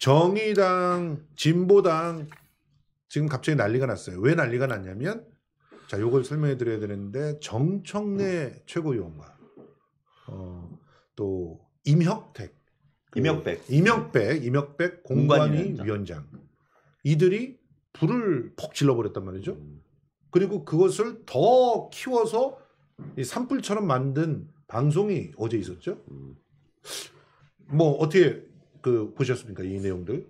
정의당, 진보당 지금 갑자기 난리가 났어요. 왜 난리가 났냐면 자, 요걸 설명해 드려야 되는데 정청래 네. 최고위원과 어, 또 임혁택 그 임혁백 임혁백 임혁백 공관위 위원장. 위원장 이들이 불을 폭 질러버렸단 말이죠. 음. 그리고 그것을 더 키워서 이 산불처럼 만든 방송이 어제 있었죠. 음. 뭐 어떻게 그 보셨습니까 이 내용들?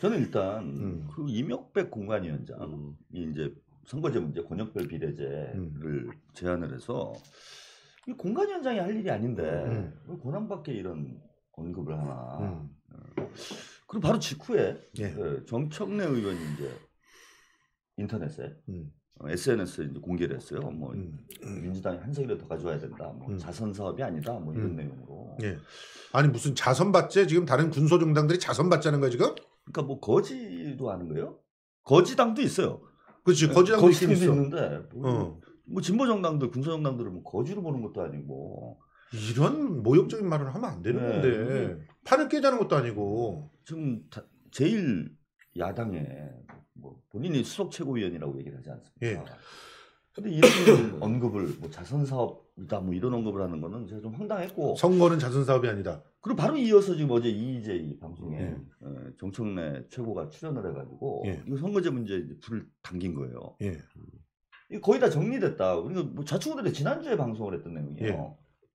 저는 일단 음. 그 이명백 공관위원장이 이제 선거제 문제 권역별 비례제를 음. 제안을 해서 이 공관위원장이 할 일이 아닌데 음. 권한밖에 이런 언급을 하나. 음. 그리고 바로 직후에 예. 그 정청래 의원이 이제 인터넷에 음. 어, SNS에 이제 공개를 했어요. 뭐 음. 음. 민주당이 한 석이라도 가져와야 된다. 뭐 음. 자선 사업이 아니다. 뭐 이런 음. 내용으로. 예. 아니 무슨 자선 받제 지금 다른 군소 정당들이 자선 받자는 거야 지금? 그러니까 뭐 거지도 하는 거예요? 거지당도 있어요. 그렇지 네, 거지당도, 거지당도 있어. 있는데 뭐, 어. 뭐 진보 정당들 군소 정당들을 뭐 거지로 보는 것도 아니고 이런 모욕적인 말을 하면 안 되는 네. 건데 네. 판을 깨자는 것도 아니고 지금 다, 제일 야당에 뭐 본인이 수석 최고위원이라고 얘기를 하지 않습니까? 예. 근데 이런 언급을 뭐 자선 사업이다 뭐 이런 언급을 하는 거는 제가 좀 황당했고 선거는 자선 사업이 아니다. 그리고 바로 이어서 지금 어제 이재 방송에 예. 어, 정청래 최고가 출연을 해가지고 예. 이거 선거제 문제 불을 당긴 거예요. 예. 이거 거의 다 정리됐다. 우리가 뭐 자충우들의 지난주에 방송을 했던 내용이에요.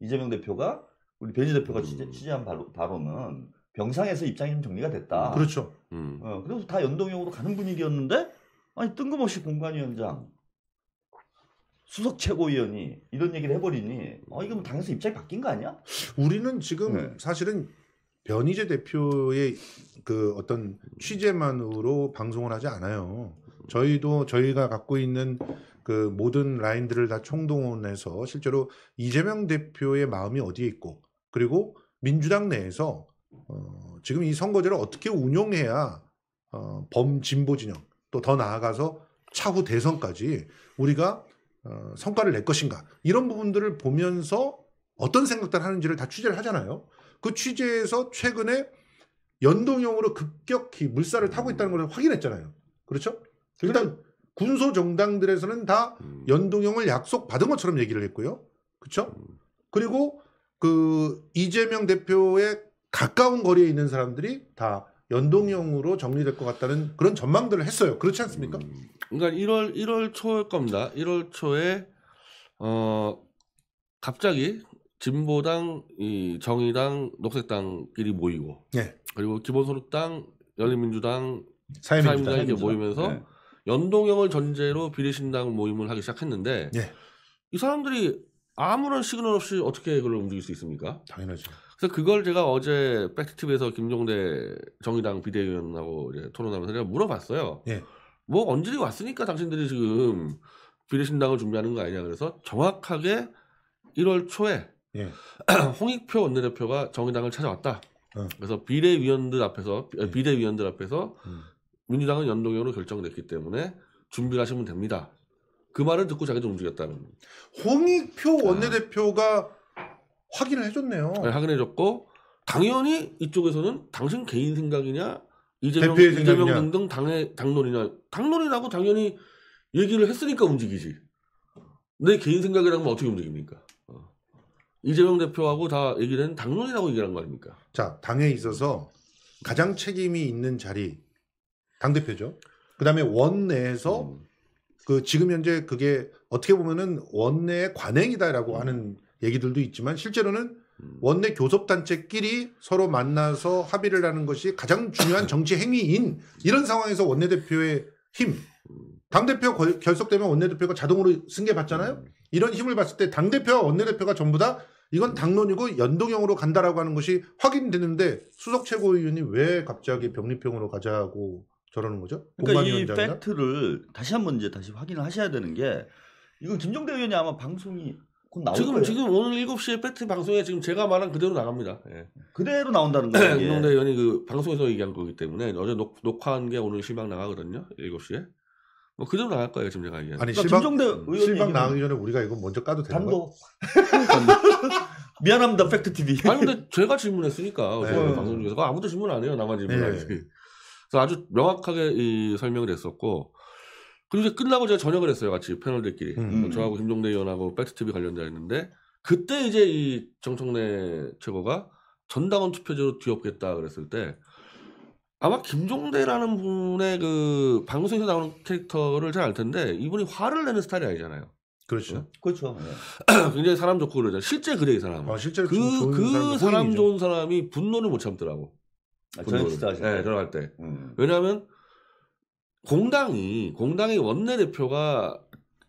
예. 이재명 대표가 우리 변희 대표가 음. 취재, 한 바로, 바로는 병상에서 입장이 좀 정리가 됐다. 음, 그렇죠. 음. 어, 그래서 다 연동형으로 가는 분위기였는데 아니 뜬금없이 공관위원장 수석 최고위원이 이런 얘기를 해버리니 어 이건 뭐 당에서 입장이 바뀐 거 아니야? 우리는 지금 네. 사실은 변희재 대표의 그 어떤 취재만으로 방송을 하지 않아요. 저희도 저희가 갖고 있는 그 모든 라인들을 다 총동원해서 실제로 이재명 대표의 마음이 어디에 있고 그리고 민주당 내에서 어, 지금 이 선거제를 어떻게 운용해야 어, 범진보 진영 또 더 나아가서 차후 대선까지 우리가 어, 성과를 낼 것인가 이런 부분들을 보면서 어떤 생각들 하는지를 다 취재를 하잖아요. 그 취재에서 최근에 연동형으로 급격히 물살을 타고 있다는 것을 확인했잖아요. 그렇죠? 일단 그러니까 군소 정당들에서는 다 음. 연동형을 약속받은 것처럼 얘기를 했고요. 그렇죠? 음. 그리고 그 이재명 대표의 가까운 거리에 있는 사람들이 다 연동형으로 정리될 것 같다는 그런 전망들을 했어요. 그렇지 않습니까? 음, 그러니까 1월 1월 초일 겁니다. 1월 초에 어 갑자기 진보당, 이 정의당, 녹색당끼리 모이고, 네. 그리고 기본소득당, 열린민주당, 사회민주당, 이 모이면서 네. 연동형을 전제로 비례신당 모임을 하기 시작했는데 네. 이 사람들이 아무런 시그널 없이 어떻게 그걸 움직일 수 있습니까? 당연하죠. 그래서 그걸 제가 어제 백트TV에서 김종대 정의당 비대위원하고 이제 토론하면서 제가 물어봤어요. 예. 뭐 언제리 왔으니까 당신들이 지금 비례신당을 준비하는 거 아니냐 그래서 정확하게 1월 초에 예. 홍익표 원내대표가 정의당을 찾아왔다. 어. 그래서 비례위원들 앞에서 예. 비례위원들 앞에서 음. 민주당은 연동형으로 결정됐기 때문에 준비를 하시면 됩니다. 그 말을 듣고 자기도 움직였다는. 홍익표 원내대표가 아. 확인을 해줬네요. 네, 확인해줬고 당연히 이쪽에서는 당신 개인 생각이냐 이재명, 이재명 생각이냐. 등등 당의 당론이냐 당론이라고 당연히 얘기를 했으니까 움직이지. 내 개인 생각이라면 어떻게 움직입니까? 어. 이재명 대표하고 다 얘기를 했 당론이라고 얘기한 거 아닙니까? 자 당에 있어서 가장 책임이 있는 자리 당 대표죠. 그다음에 원 내에서 음. 그 지금 현재 그게 어떻게 보면은 원내의 관행이다라고 음. 하는 얘기들도 있지만 실제로는 음. 원내 교섭단체끼리 서로 만나서 합의를 하는 것이 가장 중요한 정치 행위인 이런 상황에서 원내대표의 힘, 당대표 결석되면 원내대표가 자동으로 승계받잖아요? 음. 이런 힘을 봤을 때 당대표와 원내대표가 전부 다 이건 당론이고 연동형으로 간다라고 하는 것이 확인되는데 수석 최고위원이 왜 갑자기 병립형으로 가자고 저러는 거죠? 그러니까 이원장이나 팩트를 다시 한번 이제 다시 확인을 하셔야 되는 게 이건 김종대 의원이 아마 방송이 나올 지금 거예요. 지금 오늘 7시에 배트 방송에 지금 제가 말한 그대로 나갑니다. 예. 그대로 나온다는 거예요. 네, 이게. 근데 연이 그 방송에서 얘기한 거기 때문에 어제 녹, 녹화한 게 오늘 실망 나가거든요. 7시에. 뭐 그대로 나갈 거예요, 지금 제가 얘기한. 아니 실방 김종대 의원 실방 얘기는- 나가기 전에 우리가 이거 먼저 까도 되는 거예요 미안합니다, 팩트 TV. 아니 근데 제가 질문했으니까 네. 어제 네. 방송 중에서 아무도 질문 안 해요. 나만 질문하지. 네. 그래서 아주 명확하게 이 설명을 했었고 그리고 이제 끝나고 제가 저녁을 했어요. 같이 패널들끼리. 음. 뭐 저하고 김종대 의원하고 백스TV 관련자 있는데 그때 이제 이 정청래 최고가 전당원 투표제로 뒤엎겠다 그랬을 때 아마 김종대라는 분의 그 방송에서 나오는 캐릭터를 잘 알 텐데 이분이 화를 내는 스타일이 아니잖아요. 그렇죠. 어? 그렇죠. 굉장히 사람 좋고 그러죠 실제 그래 이 사람은. 아, 실제로 그, 좋은 그 사람, 사람 좋은 사람이 분노를 못 참더라고. 아, 분노를. 네, 들어갈 때. 음. 왜냐하면 공당이 공당의 원내대표가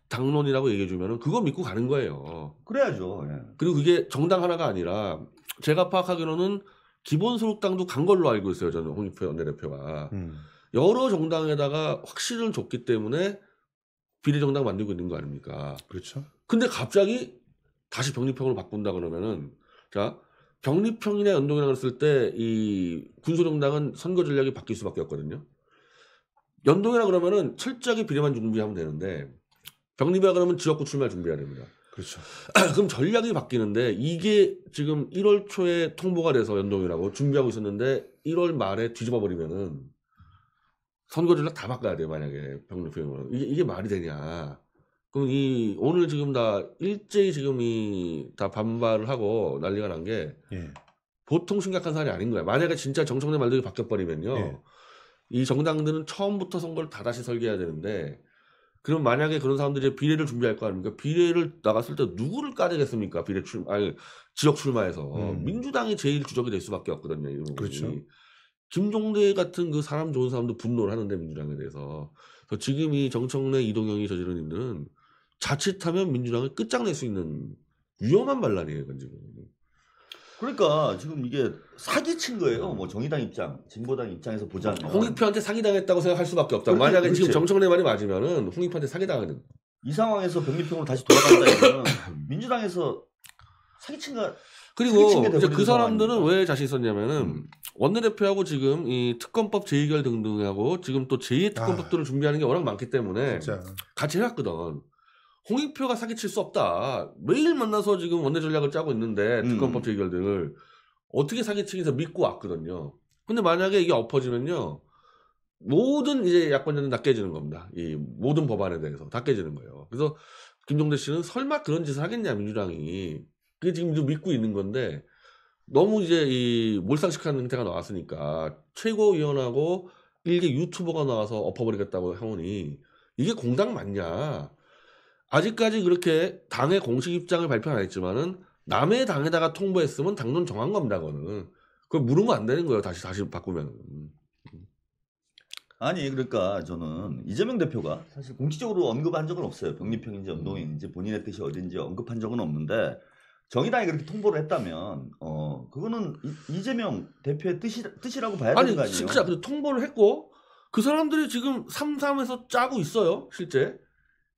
당론이라고 얘기해 주면은 그거 믿고 가는 거예요. 그래야죠. 예. 그리고 그게 정당 하나가 아니라 제가 파악하기로는 기본소득당도 간 걸로 알고 있어요. 저는 홍익표 원내대표가 음. 여러 정당에다가 확신을 줬기 때문에 비례정당 만들고 있는 거 아닙니까? 그렇죠. 근데 갑자기 다시 병립형으로 바꾼다 그러면은 자 병립형이나 연동이라고 했을 때 이 군소정당은 선거 전략이 바뀔 수밖에 없거든요. 연동이라 그러면은 철저하게 비례만 준비하면 되는데 병립이라 그러면 지역구 출마 준비해야 됩니다. 그렇죠. 그럼 전략이 바뀌는데 이게 지금 1월 초에 통보가 돼서 연동이라고 준비하고 있었는데 1월 말에 뒤집어 버리면은 선거 전략 다 바꿔야 돼요 만약에 병립 표현은 이게 이게 말이 되냐? 그럼 이 오늘 지금 다 일제히 지금 이다 반발을 하고 난리가 난게 예. 보통 심각한 사안이 아닌 거야. 만약에 진짜 정청래 말들이 바뀌어버리면요. 예. 이 정당들은 처음부터 선거를 다다시 설계해야 되는데 그럼 만약에 그런 사람들이 비례를 준비할 거 아닙니까? 비례를 나갔을 때 누구를 까대겠습니까? 비례 출 아니 지역 출마해서 음. 민주당이 제일 주적이 될 수밖에 없거든요. 이분 그렇죠. 김종대 같은 그 사람 좋은 사람도 분노를 하는데 민주당에 대해서 그래서 지금 이 정청래 이동영이 저지른 일들은 자칫하면 민주당을 끝장낼 수 있는 위험한 반란이에요, 지금. 그러니까 지금 이게 사기친 거예요. 뭐 정의당 입장, 진보당 입장에서 보자면 홍익표한테 사기당했다고 생각할 수밖에 없다. 그렇지, 만약에 그렇지. 지금 정청래 말이 맞으면은 홍익표한테 사기당하는 이 상황에서 병립형으로 다시 돌아간다면 민주당에서 사기친 거 그리고 이제 그 사람들은 왜 자신 있었냐면은 음. 원내대표하고 지금 이 특검법 재의결 등등하고 지금 또 제2의 특검법들을 아. 준비하는 게 워낙 많기 때문에 진짜. 같이 해왔거든. 홍익표가 사기칠 수 없다. 매일 만나서 지금 원내 전략을 짜고 있는데 음. 특검법 제결 등을 어떻게 사기치기서 믿고 왔거든요. 근데 만약에 이게 엎어지면요. 모든 이제 야권자는 다 깨지는 겁니다. 이 모든 법안에 대해서 다 깨지는 거예요. 그래서 김종대 씨는 설마 그런 짓을 하겠냐 민주당이 그게 지금 좀 믿고 있는 건데 너무 이제 이 몰상식한 형태가 나왔으니까 최고위원하고 일개 유튜버가 나와서 엎어버리겠다고 하오니 이게 공당 맞냐? 아직까지 그렇게 당의 공식 입장을 발표 안 했지만은 남의 당에다가 통보했으면 당론 정한 겁니다. 그거는 그걸 물으면 안 되는 거예요. 다시 다시 바꾸면. 아니 그러니까 저는 이재명 대표가 사실 공식적으로 언급한 적은 없어요. 병립형인지 운동인지 음. 본인의 뜻이 어딘지 언급한 적은 없는데 정의당이 그렇게 통보를 했다면 어 그거는 이, 재명 대표의 뜻이 뜻이라고 봐야 되는 거 아니에요? 진짜 그 통보를 했고 그 사람들이 지금 삼삼에서 짜고 있어요 실제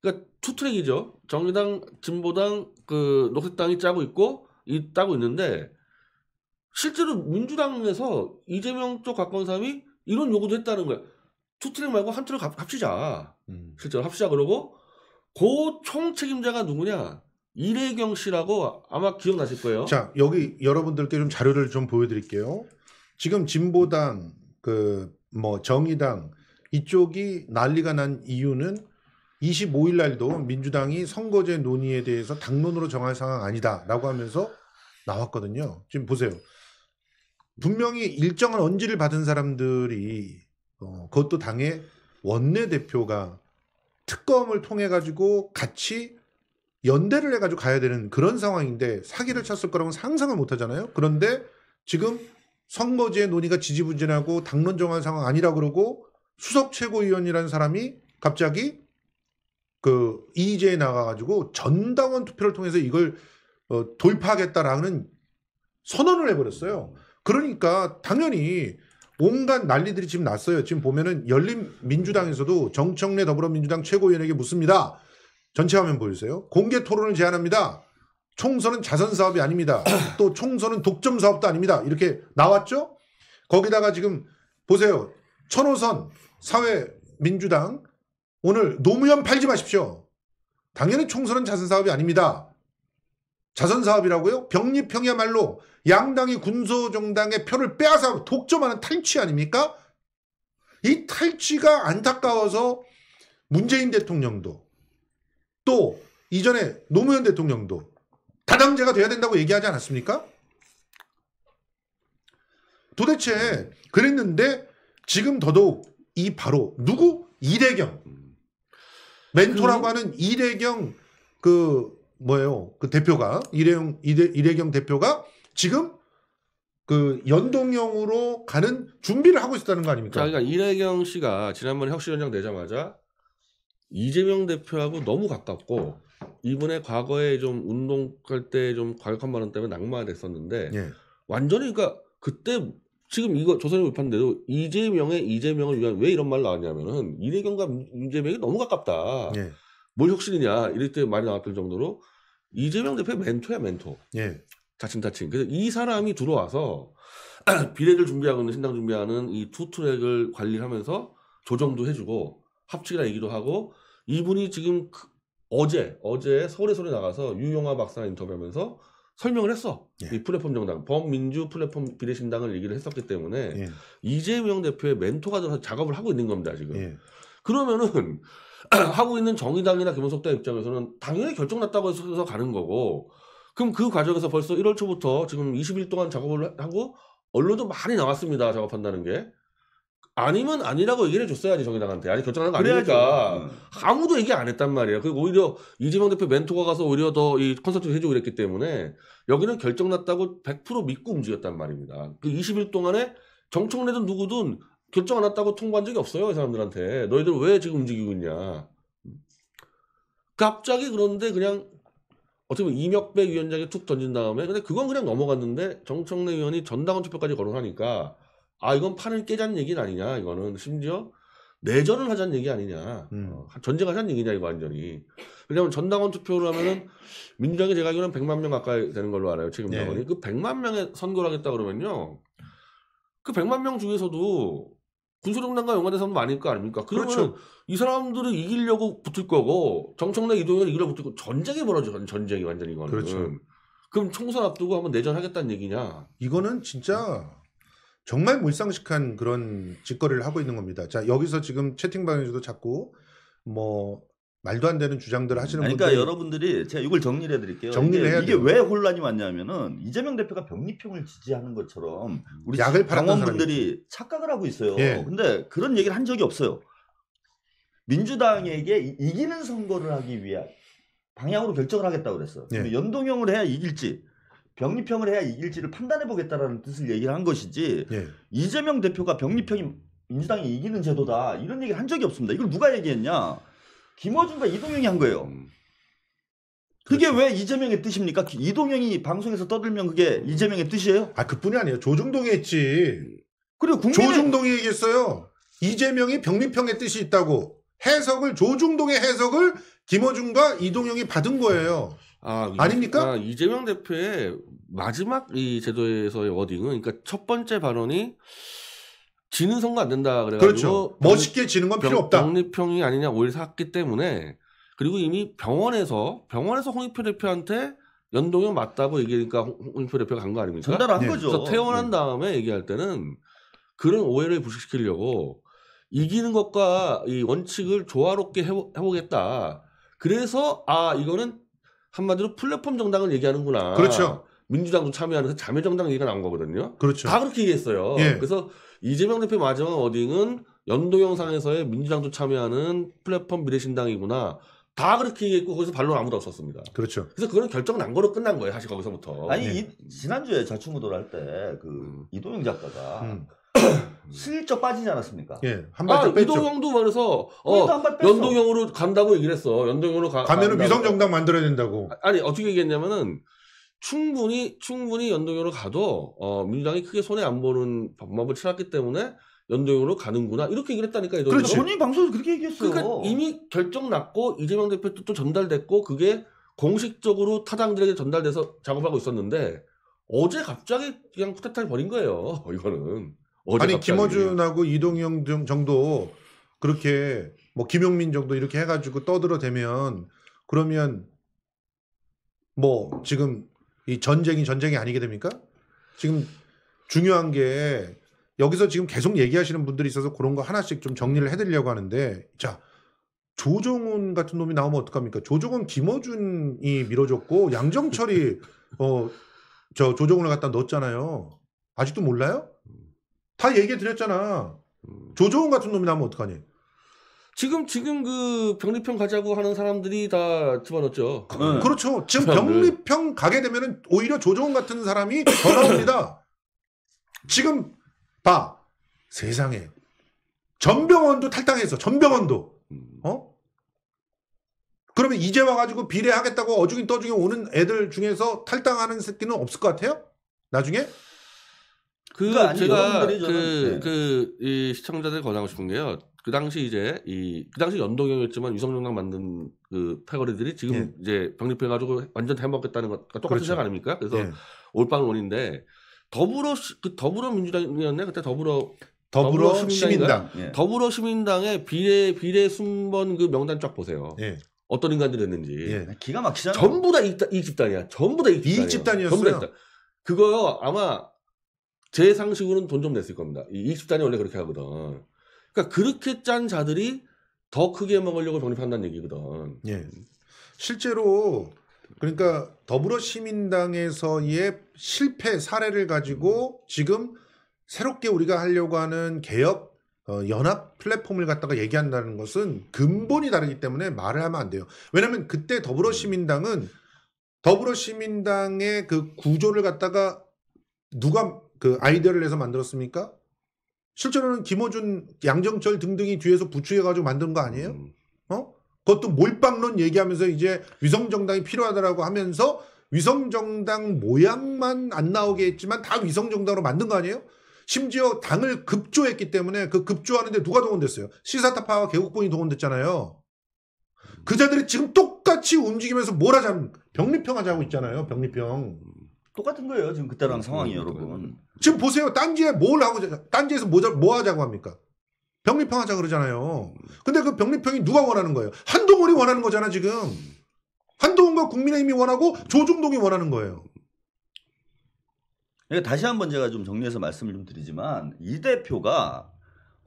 그러니까 투트랙이죠. 정의당, 진보당, 그 녹색당이 짜고 있고 있다고 있는데 실제로 민주당에서 이재명 쪽 가까운 사람이 이런 요구도 했다는 거야. 투트랙 말고 한 트랙 합치자. 음. 실제로 합시자 그러고 고 총책임자가 누구냐? 이래경 씨라고 아마 기억나실 거예요. 자, 여기 여러분들께 좀 자료를 좀 보여드릴게요. 지금 진보당, 그, 뭐, 정의당, 이쪽이 난리가 난 이유는 25일 날도 민주당이 선거제 논의에 대해서 당론으로 정할 상황 아니다라고 하면서 나왔거든요. 지금 보세요. 분명히 일정한 언지를 받은 사람들이 어, 그것도 당의 원내 대표가 특검을 통해 가지고 같이 연대를 해 가지고 가야 되는 그런 상황인데 사기를 쳤을 거라고 상상을 못 하잖아요. 그런데 지금 선거제 논의가 지지부진하고 당론 정한 상황 아니라 그러고 수석 최고위원이라는 사람이 갑자기 그 이의제에 나가가지고 전당원 투표를 통해서 이걸 어, 돌파하겠다라는 선언을 해버렸어요. 그러니까 당연히 온갖 난리들이 지금 났어요. 지금 보면은 열린 민주당에서도 정청래 더불어민주당 최고위원에게 묻습니다. 전체 화면 보여주세요. 공개 토론을 제안합니다. 총선은 자선 사업이 아닙니다. 또 총선은 독점 사업도 아닙니다. 이렇게 나왔죠? 거기다가 지금 보세요. 천호선 사회민주당 오늘 노무현 팔지 마십시오. 당연히 총선은 자선사업이 아닙니다. 자선사업이라고요? 병립형이야말로 양당이 군소정당의 표를 빼앗아 독점하는 탈취 아닙니까? 이 탈취가 안타까워서 문재인 대통령도 또 이전에 노무현 대통령도 다당제가 돼야 된다고 얘기하지 않았습니까? 도대체 그랬는데 지금 더더욱 이 바로 누구? 이대경 멘토라고 그... 하는 이래경 그 뭐예요? 그 대표가 이래경 이래, 이래경 대표가 지금 그 연동형으로 가는 준비를 하고 있었다는 거 아닙니까? 자, 그러니까 이래경 씨가 지난번에 혁신위원장 되자마자 이재명 대표하고 너무 가깝고 이번에 과거에 좀 운동할 때 좀 과격한 발언 때문에 낙마됐었는데 가 예. 완전히 그러니까 그때 지금 이거 조선일보 판대도 이재명의 이재명을 위한 왜 이런 말 나왔냐면은 이대경과 이재명이 너무 가깝다. 예. 뭘 혁신이냐 이럴 때 많이 나왔던 정도로 이재명 대표의 멘토야 멘토. 예. 자칭자칭. 그래서 이 사람이 들어와서 비례를 준비하고 있는 신당 준비하는 이 투 트랙을 관리하면서 조정도 해주고 합치기라 얘기도 하고 이분이 지금 그 어제 어제 서울에 소리 나가서 유영화 박사 인터뷰하면서 설명을 했어. 예. 이 플랫폼 정당, 범민주 플랫폼 비례신당을 얘기를 했었기 때문에 예. 이재명 대표의 멘토가 돼서 작업을 하고 있는 겁니다, 지금. 예. 그러면은 하고 있는 정의당이나 김원석당 입장에서는 당연히 결정 났다고 해서 가는 거고 그럼 그 과정에서 벌써 1월 초부터 지금 20일 동안 작업을 하고 언론도 많이 나왔습니다, 작업한다는 게. 아니면 아니라고 얘기를 해줬어야지 정의당한테 아니 결정하는 거 아니니까 음. 아무도 얘기 안 했단 말이에요 그리고 오히려 이재명 대표 멘토가 가서 오히려 더 이 컨설팅 해주고 그랬기 때문에 여기는 결정났다고 100% 믿고 움직였단 말입니다 그 20일 동안에 정청래든 누구든 결정 안 났다고 통보한 적이 없어요 이 사람들한테 너희들 왜 지금 움직이고 있냐 음. 갑자기 그런데 그냥 어떻게 보면 이명백 위원장이 툭 던진 다음에 근데 그건 그냥 넘어갔는데 정청래 의원이 전당원 투표까지 거론하니까 아 이건 판을 깨자는 얘기는 아니냐 이거는 심지어 내전을 하자는 얘기 아니냐 음. 어, 전쟁하자는 얘기냐 이거 완전히 왜냐하면 전당원 투표로 하면은 민주당이 제가 알기로는 100만 명 가까이 되는 걸로 알아요 지금 당원이 네. 그 100만 명의 선거를 하겠다 그러면요 그 100만 명 중에서도 군소정당과 연관된 사람도 많을 거 아닙니까? 그러면 그렇죠. 이 사람들을 이기려고 붙을 거고 정청래 이동현 이기려고 붙을 거고 전쟁이 벌어져 전쟁이 완전히 이거는. 그렇죠. 음. 그럼 총선 앞두고 한번 내전하겠다는 얘기냐? 이거는 진짜 음. 정말 물상식한 그런 짓거리를 하고 있는 겁니다. 자 여기서 지금 채팅방에서도 자꾸 뭐 말도 안 되는 주장들을 하시는 그러니까 여러분들이 제가 이걸 정리를 해드릴게요. 정리를 이게, 해 이게 왜 혼란이 왔냐면은 이재명 대표가 병리평을 지지하는 것처럼 우리 약을 당원분들이 착각을 하고 있어요. 예. 근데 그런 얘기를 한 적이 없어요. 민주당에게 이기는 선거를 하기 위한 방향으로 결정을 하겠다고 그랬어요. 예. 연동형을 해야 이길지 병립형을 해야 이길지를 판단해 보겠다라는 뜻을 얘기를 한 것이지 예. 이재명 대표가 병립형이 민주당이 이기는 제도다 이런 얘기 한 적이 없습니다. 이걸 누가 얘기했냐? 김어준과 이동영이 한 거예요. 음. 그게 그렇죠. 왜 이재명의 뜻입니까? 이동영이 방송에서 떠들면 그게 이재명의 뜻이에요? 아 그뿐이 아니에요. 조중동이 했지. 그리고 국민 조중동이 얘기했어요. 이재명이 병립형의 뜻이 있다고 해석을 조중동의 해석을 김어준과 이동영이 받은 거예요. 아, 아닙니까? 아, 이재명 대표의 마지막 이 제도에서의 워딩은 그러니까 첫 번째 발언이 지는 선거 안 된다 그래가지고 그렇죠. 멋있게 지는 건 필요 없다. 병립형이 아니냐 오일 샀기 때문에 그리고 이미 병원에서 병원에서 홍익표 대표한테 연동형 맞다고 얘기니까 하 홍익표 대표가 간 거 아닙니까? 전달한 네. 거죠. 그래서 퇴원한 예. 다음에 얘기할 때는 그런 오해를 부식시키려고 이기는 것과 이 원칙을 조화롭게 해보, 해보겠다. 그래서 아 이거는 한마디로 플랫폼 정당을 얘기하는구나. 그렇죠. 민주당도 참여하는 그 자매 정당 얘기가 나온 거거든요. 그렇죠. 다 그렇게 얘기했어요. 예. 그래서 이재명 대표 마지막 워딩은 연도 영상에서의 민주당도 참여하는 플랫폼 미래신당이구나. 다 그렇게 얘기했고 거기서 반론 아무도 없었습니다. 그렇죠. 그래서 그건 결정 난 거로 끝난 거예요. 사실 거기서부터. 아니 네. 이, 예. 지난주에 자충우돌 할때 그이동영 음. 작가가 음. 슬쩍 음. 빠지지 않았습니까? 예, 한 발짝 아, 뺐죠. 이동형도 말해서 어, 그래도 연동형으로 간다고 얘기를 했어. 연동형으로 가, 가면은 간다고. 위성 정당 만들어야 된다고. 아, 아니 어떻게 얘기했냐면은 충분히 충분히 연동형으로 가도 어, 민주당이 크게 손해 안 보는 방법을 찾았기 때문에 연동형으로 가는구나 이렇게 얘기를 했다니까 이동형 그렇지. 본인 방송에서 그렇게 얘기했어요. 그러니까 이미 결정 났고 이재명 대표도 또 전달됐고 그게 공식적으로 타당들에게 전달돼서 작업하고 있었는데 어제 갑자기 그냥 쿠데타를 벌인 거예요. 이거는 아니 김어준하고 이동영 정도 그렇게 뭐 김용민 정도 이렇게 해가지고 떠들어 대면 그러면 뭐 지금 이 전쟁이 전쟁이 아니게 됩니까? 지금 중요한 게 여기서 지금 계속 얘기하시는 분들이 있어서 그런 거 하나씩 좀 정리를 해드리려고 하는데 자 조정훈 같은 놈이 나오면 어떡합니까? 조정훈 김어준이 밀어줬고 양정철이 어 저 조정훈을 갖다 넣었잖아요. 아직도 몰라요? 다 얘기해 드렸잖아. 음. 조조원 같은 놈이 나면 어떡하니? 지금 지금 그 병리평 가자고 하는 사람들이 다 집어넣었죠. 네. 그렇죠. 지금 네. 병리평 가게 되면은 오히려 조조원 같은 사람이 더 나옵니다. 지금 봐 세상에 전병원도 탈당해서 전병원도 음. 어? 그러면 이제 와가지고 비례하겠다고 어중이 떠중이 오는 애들 중에서 탈당하는 새끼는 없을 것 같아요? 나중에? 그그니 제가 그그 네. 그 시청자들 권하고 싶은 게요. 그 당시 이제 이 그 당시 연동형이었지만 유성정당 만든 그 패거리들이 지금 예. 이제 병립해가지고 완전 해먹겠다는 것과 그러니까 똑같은 그렇죠. 생각 아닙니까? 그래서 예. 네. 올빵 원인데 더불어 그 더불어민주당이었네 그때 더불어 더불어, 더불어 시민당 예. 더불어 시민당의 비례 비례 순번 그 명단 쫙 보세요. 예. 어떤 인간들이었는지 예. 기가 막히잖아요. 전부 다 이 집단이야. 전부 다 이 집단이었어요. 전부 다집단 그거요 아마 제 상식으로는 돈 좀 냈을 겁니다. 이 20단이 원래 그렇게 하거든. 그러니까 그렇게 짠 자들이 더 크게 먹으려고 독립한다는 얘기거든. 예. 실제로 그러니까 더불어시민당에서의 실패 사례를 가지고 지금 새롭게 우리가 하려고 하는 개혁 어, 연합 플랫폼을 갖다가 얘기한다는 것은 근본이 다르기 때문에 말을 하면 안 돼요. 왜냐하면 그때 더불어시민당은 더불어시민당의 그 구조를 갖다가 누가 그 아이디어를 내서 만들었습니까? 실제로는 김호준 양정철 등등이 뒤에서 부추겨가지고 만든 거 아니에요? 음. 어? 그것도 몰빵론 얘기하면서 이제 위성정당이 필요하다라고 하면서 위성정당 모양만 안 나오게 했지만 다 위성정당으로 만든 거 아니에요? 심지어 당을 급조했기 때문에 그 급조하는데 누가 동원됐어요? 시사타파와 개국본이 동원됐잖아요. 그자들이 지금 똑같이 움직이면서 뭘 하자는 병리평 하자고 있잖아요. 병리평. 음. 똑같은 거예요. 지금 그때랑 음, 상황이 여러분. 지금 보세요. 딴지에 뭘 하고 딴지에서 뭐, 뭐 하자고 합니까? 병립평 하자 그러잖아요. 근데 그병립평이 누가 원하는 거예요? 한동훈이 원하는 거잖아 지금. 한동훈과 국민의힘이 원하고 조중동이 원하는 거예요. 그러니까 다시 한 번 제가 좀 정리해서 말씀을 좀 드리지만 이 대표가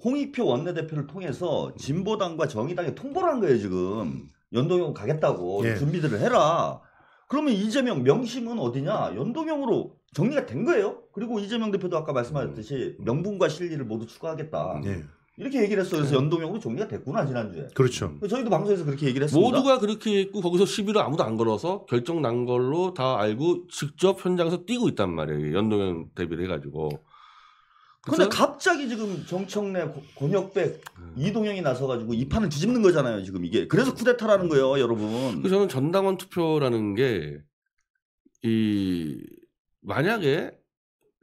홍익표 원내대표를 통해서 진보당과 정의당에 통보를 한 거예요 지금 연동형 가겠다고 예. 준비들을 해라. 그러면 이재명 명심은 어디냐? 연동형으로 정리가 된 거예요. 그리고 이재명 대표도 아까 말씀하셨듯이 음. 명분과 실리를 모두 추가하겠다. 네. 이렇게 얘기를 했어요. 그래서 예. 연동형으로 정리가 됐구나 지난주에. 그렇죠. 저희도 방송에서 그렇게 얘기를 했습니다. 모두가 그렇게 했고 거기서 시비를 아무도 안 걸어서 결정 난 걸로 다 알고 직접 현장에서 뛰고 있단 말이에요. 연동형 대비를 해가지고. 그런데 갑자기 지금 정청래, 권혁백, 예. 이동영이 나서가지고 이 판을 뒤집는 거잖아요. 지금 이게 그래서 쿠데타라는 거예요, 여러분. 저는 전당원 투표라는 게 이 만약에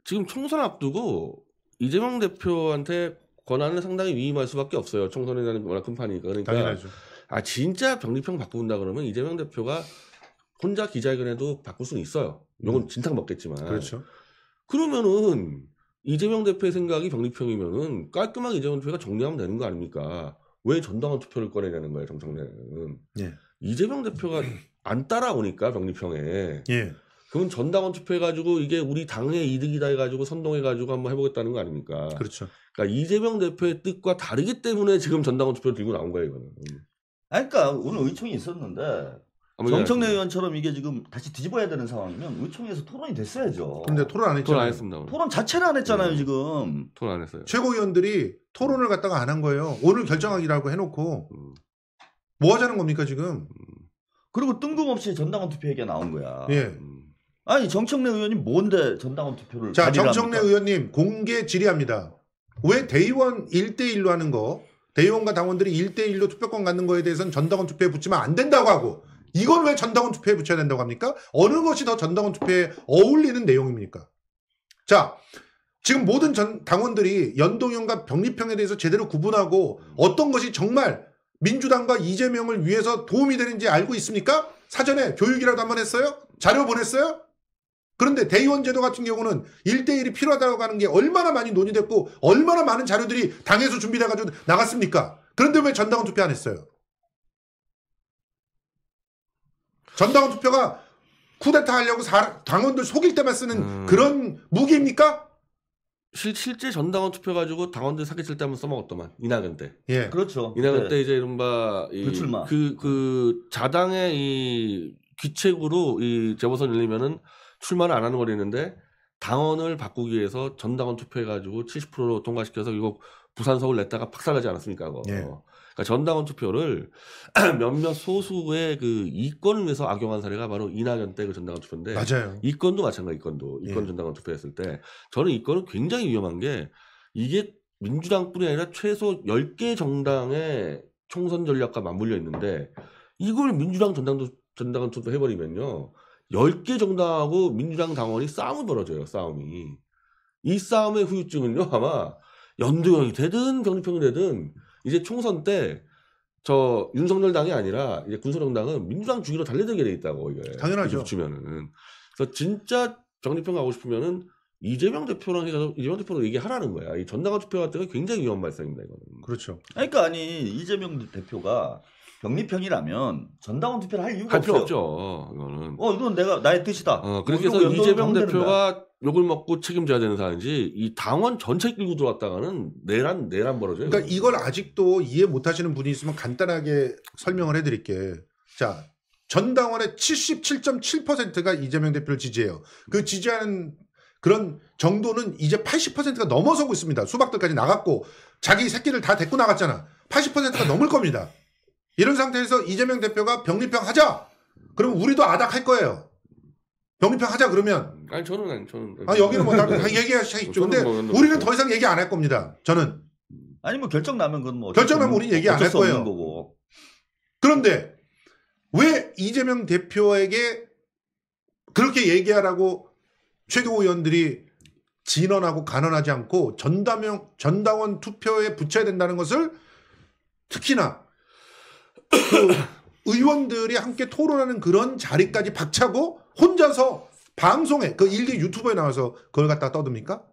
지금 총선 앞두고 이재명 대표한테 권한을 상당히 위임할 수밖에 없어요. 총선이라는 워낙 큰 판이니까. 그러니까 당연하죠. 아 진짜 병리평 바꾼다 그러면 이재명 대표가 혼자 기자회견에도 바꿀 수는 있어요. 이건 음. 진탕 먹겠지만. 그렇죠. 그러면은 이재명 대표의 생각이 병리평이면은 깔끔하게 이재명 대표가 정리하면 되는 거 아닙니까? 왜 전당원 투표를 꺼내냐는 거예요, 정청래는. 예. 이재명 대표가 안 따라오니까 병리평에. 예. 그건 전당원 투표해가지고 이게 우리 당의 이득이다 해가지고 선동해가지고 한번 해보겠다는 거 아닙니까? 그렇죠. 그러니까 이재명 대표의 뜻과 다르기 때문에 지금 전당원 투표 를 들고 나온 거예요, 이거는. 음. 아니, 그러니까 오늘 의총이 있었는데 정청래 의원처럼 이게 지금 다시 뒤집어야 되는 상황이면 의총에서 토론이 됐어야죠. 근데 토론 안 했죠. 토론 안 했습니다. 오늘. 토론 자체를 안 했잖아요, 네. 지금. 토론 안 했어요. 최고위원들이 토론을 갖다가 안 한 거예요. 오늘 결정하기라고 해놓고 음. 뭐 하자는 겁니까 지금? 음. 그리고 뜬금없이 전당원 투표 얘기가 나온 거야. 예. 음. 아니 정청래 의원님 뭔데 전당원 투표를 자 정청래 의원님 공개 질의합니다. 왜 대의원 1대1로 하는 거 대의원과 당원들이 1대1로 투표권 갖는 거에 대해서는 전당원 투표에 붙이면 안 된다고 하고 이걸 왜 전당원 투표에 붙여야 된다고 합니까? 어느 것이 더 전당원 투표에 어울리는 내용입니까? 자 지금 모든 전, 당원들이 연동형과 병립형에 대해서 제대로 구분하고 어떤 것이 정말 민주당과 이재명을 위해서 도움이 되는지 알고 있습니까? 사전에 교육이라도 한 번 했어요? 자료 보냈어요? 그런데 대의원 제도 같은 경우는 1대1이 필요하다고 하는 게 얼마나 많이 논의됐고 얼마나 많은 자료들이 당에서 준비돼가지고 나갔습니까? 그런데 왜 전당원 투표 안 했어요? 전당원 투표가 쿠데타 하려고 사, 당원들 속일 때만 쓰는 음. 그런 무기입니까? 실, 실제 전당원 투표 가지고 당원들 사기칠 때만 써먹었더만 이낙연 때. 예, 그렇죠. 이낙연 네. 때 이제 이른바 그그 그 자당의 이 귀책으로 이 재보선 열리면은 출마를 안 하는 거랬는데 당원을 바꾸기 위해서 전당원 투표해가지고 70%로 통과시켜서 이거 부산 서울 냈다가 박살나지 않았습니까? 그거. 예. 그러니까 전당원 투표를 몇몇 소수의 그 이권을 위해서 악용한 사례가 바로 이낙연 때 그 전당원 투표인데 맞아요. 이권도 마찬가지 이권도 이권 예. 전당원 투표했을 때 저는 이권은 굉장히 위험한 게 이게 민주당뿐이 아니라 최소 10개 정당의 총선 전략과 맞물려 있는데 이걸 민주당 전당도 전당원 투표 해버리면요 10개 정당하고 민주당 당원이 싸움을 벌어져요. 싸움이. 이 싸움의 후유증은요. 아마 연두형이 되든 경리평이 되든 이제 총선 때 저 윤석열 당이 아니라 이제 군소정당은 민주당 주기로 달려들게 돼 있다고 이게 당연하죠. 붙이면은 그래서 진짜 정리평 가고 싶으면은 이재명 대표랑 이재명 대표로 얘기하라는 거야. 이 전당화 투표 할 때가 굉장히 위험 발생입니다 이거는. 그렇죠. 그러니까 아니 이재명 대표가 영리편이라면 전당원 투표를 할 이유가 할없요 필요 없죠. 이거는. 어, 이건 내가 나의 뜻이다. 어, 뭐 그래서 이재명 대표가 욕을 먹고 책임져야 되는 사안이지 이 당원 전체 끌고 들어왔다가는 내란 내란 벌어져요. 그러니까 이걸 아직도 이해 못 하시는 분이 있으면 간단하게 설명을 해 드릴게. 자, 전당원의 77.7%가 이재명 대표를 지지해요. 그 지지하는 그런 정도는 이제 80%가 넘어서고 있습니다. 수박들까지 나갔고 자기 새끼를 다 데리고 나갔잖아. 80%가 넘을 겁니다. 이런 상태에서 이재명 대표가 병립형 하자. 그럼 우리도 아닥할 거예요. 병립형 하자 그러면. 아니 저는 아니 저는. 아 여기는 뭐 다 얘기하시죠. 뭐 근데 뭐, 우리는 더 이상 얘기 안 할 겁니다. 저는. 아니 뭐 결정 나면 그건 뭐 결정 나면 우리 는 얘기 안 할 거예요. 거고. 그런데 왜 이재명 대표에게 그렇게 얘기하라고 최고 의원들이 진언하고 간언하지 않고 전담형 전당원 투표에 붙여야 된다는 것을 특히나 그 의원들이 함께 토론하는 그런 자리까지 박차고 혼자서 방송에 그 일기 유튜버에 나와서 그걸 갖다 떠듭니까?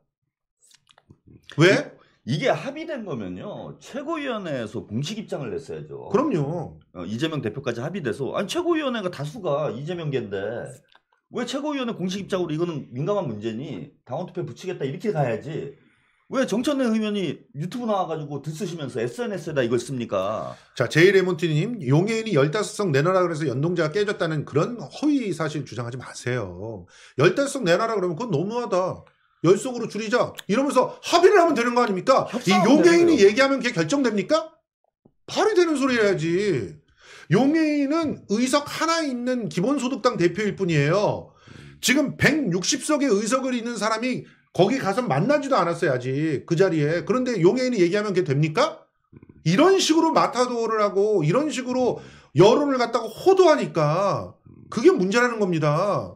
왜? 이게 합의된 거면요 최고위원회에서 공식 입장을 냈어야죠. 그럼요. 어, 이재명 대표까지 합의돼서 아니 최고위원회가 다수가 이재명계인데 왜 최고위원회 공식 입장으로 이거는 민감한 문제니 당원 투표 붙이겠다 이렇게 가야지 왜 정천래 의원이 유튜브 나와가지고 들쓰시면서 SNS에다 이걸 씁니까? 자, 제이레몬티님, 용해인이 15석 내놔라 그래서 연동자가 깨졌다는 그런 허위 사실 주장하지 마세요. 15석 내놔라 그러면 그건 너무하다. 열속으로 줄이자. 이러면서 합의를 하면 되는 거 아닙니까? 이 용해인이 얘기하면 그게 결정됩니까? 팔이 되는 소리 해야지. 용해인은 의석 하나 있는 기본소득당 대표일 뿐이에요. 지금 160석의 의석을 잇는 사람이 거기 가서 만나지도 않았어요 아직 그 자리에 그런데 용해인이 얘기하면 그게 됩니까? 이런 식으로 마타도를 하고 이런 식으로 여론을 갖다가 호도하니까 그게 문제라는 겁니다.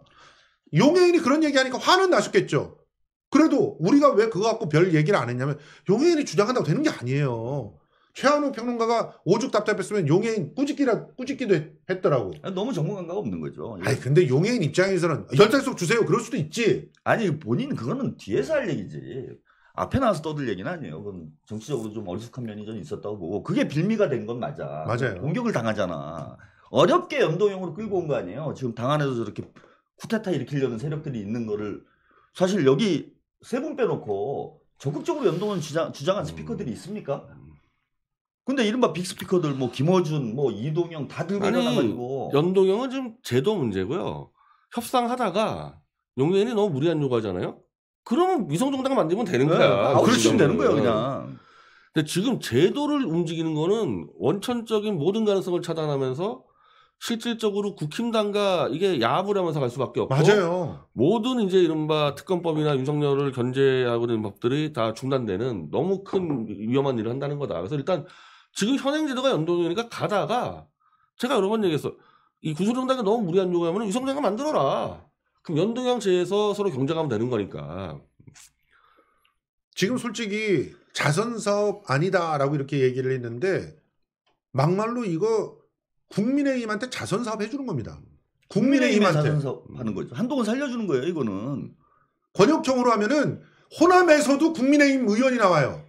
용해인이 그런 얘기하니까 화는 나셨겠죠. 그래도 우리가 왜 그거 갖고 별 얘기를 안 했냐면 용해인이 주장한다고 되는 게 아니에요. 최한우 평론가가 오죽 답답했으면 용해인 꾸짖기라 꾸짖기도 했더라고. 아, 너무 전문가가 없는 거죠. 예. 아니 근데 용해인 입장에서는 열탈속 주세요. 그럴 수도 있지. 아니 본인 그거는 뒤에서 할 얘기지. 앞에 나와서 떠들 얘기는 아니에요. 그건 정치적으로 좀 어리숙한 면이 좀 있었다고 보고 그게 빌미가 된 건 맞아. 맞아요. 공격을 당하잖아. 어렵게 연동형으로 끌고 온 거 아니에요. 지금 당 안에서 저렇게 쿠데타 일으키려는 세력들이 있는 거를 사실 여기 세 분 빼놓고 적극적으로 연동을 주장, 주장한 음. 스피커들이 있습니까? 근데 이른바 빅스피커들 뭐 김어준 뭐 이동영 다 들고 어나가지고 연동형은 지금 제도 문제고요. 협상하다가 용인이 너무 무리한 요구하잖아요. 그러면 위성정당 만들면 되는 네, 거야. 네. 아, 그렇죠 되는 거예요 네. 그냥. 근데 지금 제도를 움직이는 거는 원천적인 모든 가능성을 차단하면서 실질적으로 국힘당과 이게 야합을 하면서 갈 수밖에 없고 맞아요. 모든 이제 이른바 특검법이나 윤석열을 견제하고 있는 법들이 다 중단되는 너무 큰 위험한 일을 한다는 거다. 그래서 일단 지금 현행제도가 연동이니까 가다가 제가 여러 번 얘기했어. 이 구조정당이 너무 무리한 요구하면 유성장관 만들어라. 그럼 연동형제에서 서로 경쟁하면 되는 거니까. 지금 솔직히 자선 사업 아니다라고 이렇게 얘기를 했는데 막말로 이거 국민의힘한테 자선 사업 해주는 겁니다. 국민의힘한테 자선 사업 하는 거죠. 한동훈 살려주는 거예요. 이거는 권역청으로 하면은 호남에서도 국민의힘 의원이 나와요.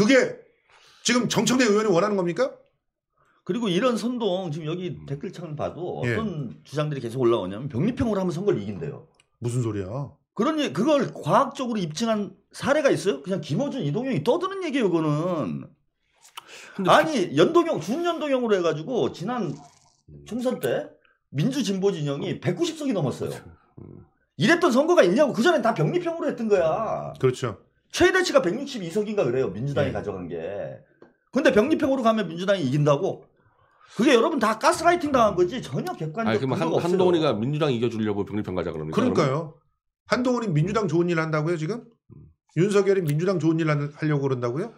그게 지금 정청대 의원이 원하는 겁니까? 그리고 이런 선동 지금 여기 댓글창을 봐도 예. 어떤 예. 주장들이 계속 올라오냐면 병립형으로 하면 선거를 이긴대요. 무슨 소리야? 그런 그걸 과학적으로 입증한 사례가 있어요? 그냥 김호준이동형이 떠드는 얘기예요, 그거는. 아니 연동형 준연동형으로 해가지고 지난 총선 때 민주진보진영이 190석이 어. 넘었어요. 그렇죠. 음. 이랬던 선거가 있냐고 그 전엔 다병립형으로 했던 거야. 그렇죠. 최대치가 162석인가 그래요. 민주당이 네. 가져간 게. 근데 병립행으로 가면 민주당이 이긴다고? 그게 여러분 다 가스라이팅 당한 거지 전혀 객관적 아니, 한, 없어요. 한동훈이가 민주당 이겨주려고 병립행 가자 그러니까 그러니까요. 그러면? 한동훈이 민주당 좋은 일 한다고요 지금? 음. 윤석열이 민주당 좋은 일 하려고 그런다고요?